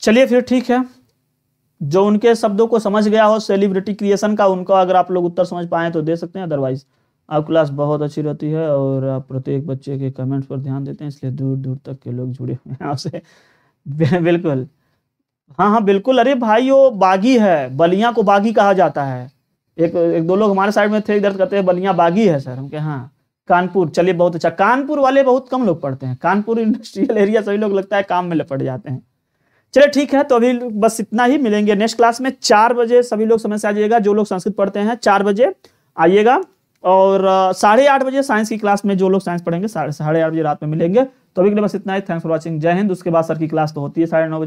चलिए फिर ठीक है जो उनके शब्दों को समझ गया हो सेलिब्रिटी क्रिएशन का उनको अगर आप लोग उत्तर समझ पाए तो दे सकते हैं अदरवाइज आप क्लास बहुत अच्छी रहती है और आप प्रत्येक बच्चे के कमेंट्स पर ध्यान देते हैं इसलिए दूर दूर तक के लोग जुड़े हुए हैं आपसे [laughs] बिल्कुल हाँ हाँ बिल्कुल अरे भाई वो बागी है बलिया को बागी कहा जाता है एक एक दो लोग हमारे साइड में थे इधर कहते हैं बलिया बागी है सर हम कहे हाँ कानपुर चलिए बहुत अच्छा कानपुर वाले बहुत कम लोग पढ़ते हैं कानपुर इंडस्ट्रियल एरिया सभी लोग लगता है काम में लपट जाते हैं चलिए ठीक है तो अभी बस इतना ही मिलेंगे नेक्स्ट क्लास में चार बजे सभी लोग समय से आ जाइएगा जो लोग संस्कृत पढ़ते हैं चार बजे आइएगा और साढ़े आठ बजे साइंस की क्लास में जो लोग साइंस पढ़ेंगे साढ़े आठ बजे रात में मिलेंगे तो अभी के लिए बस इतना ही थैंक्स फॉर वॉचिंग जय हिंद उसके बाद सर की क्लास तो होती है साढ़े नौ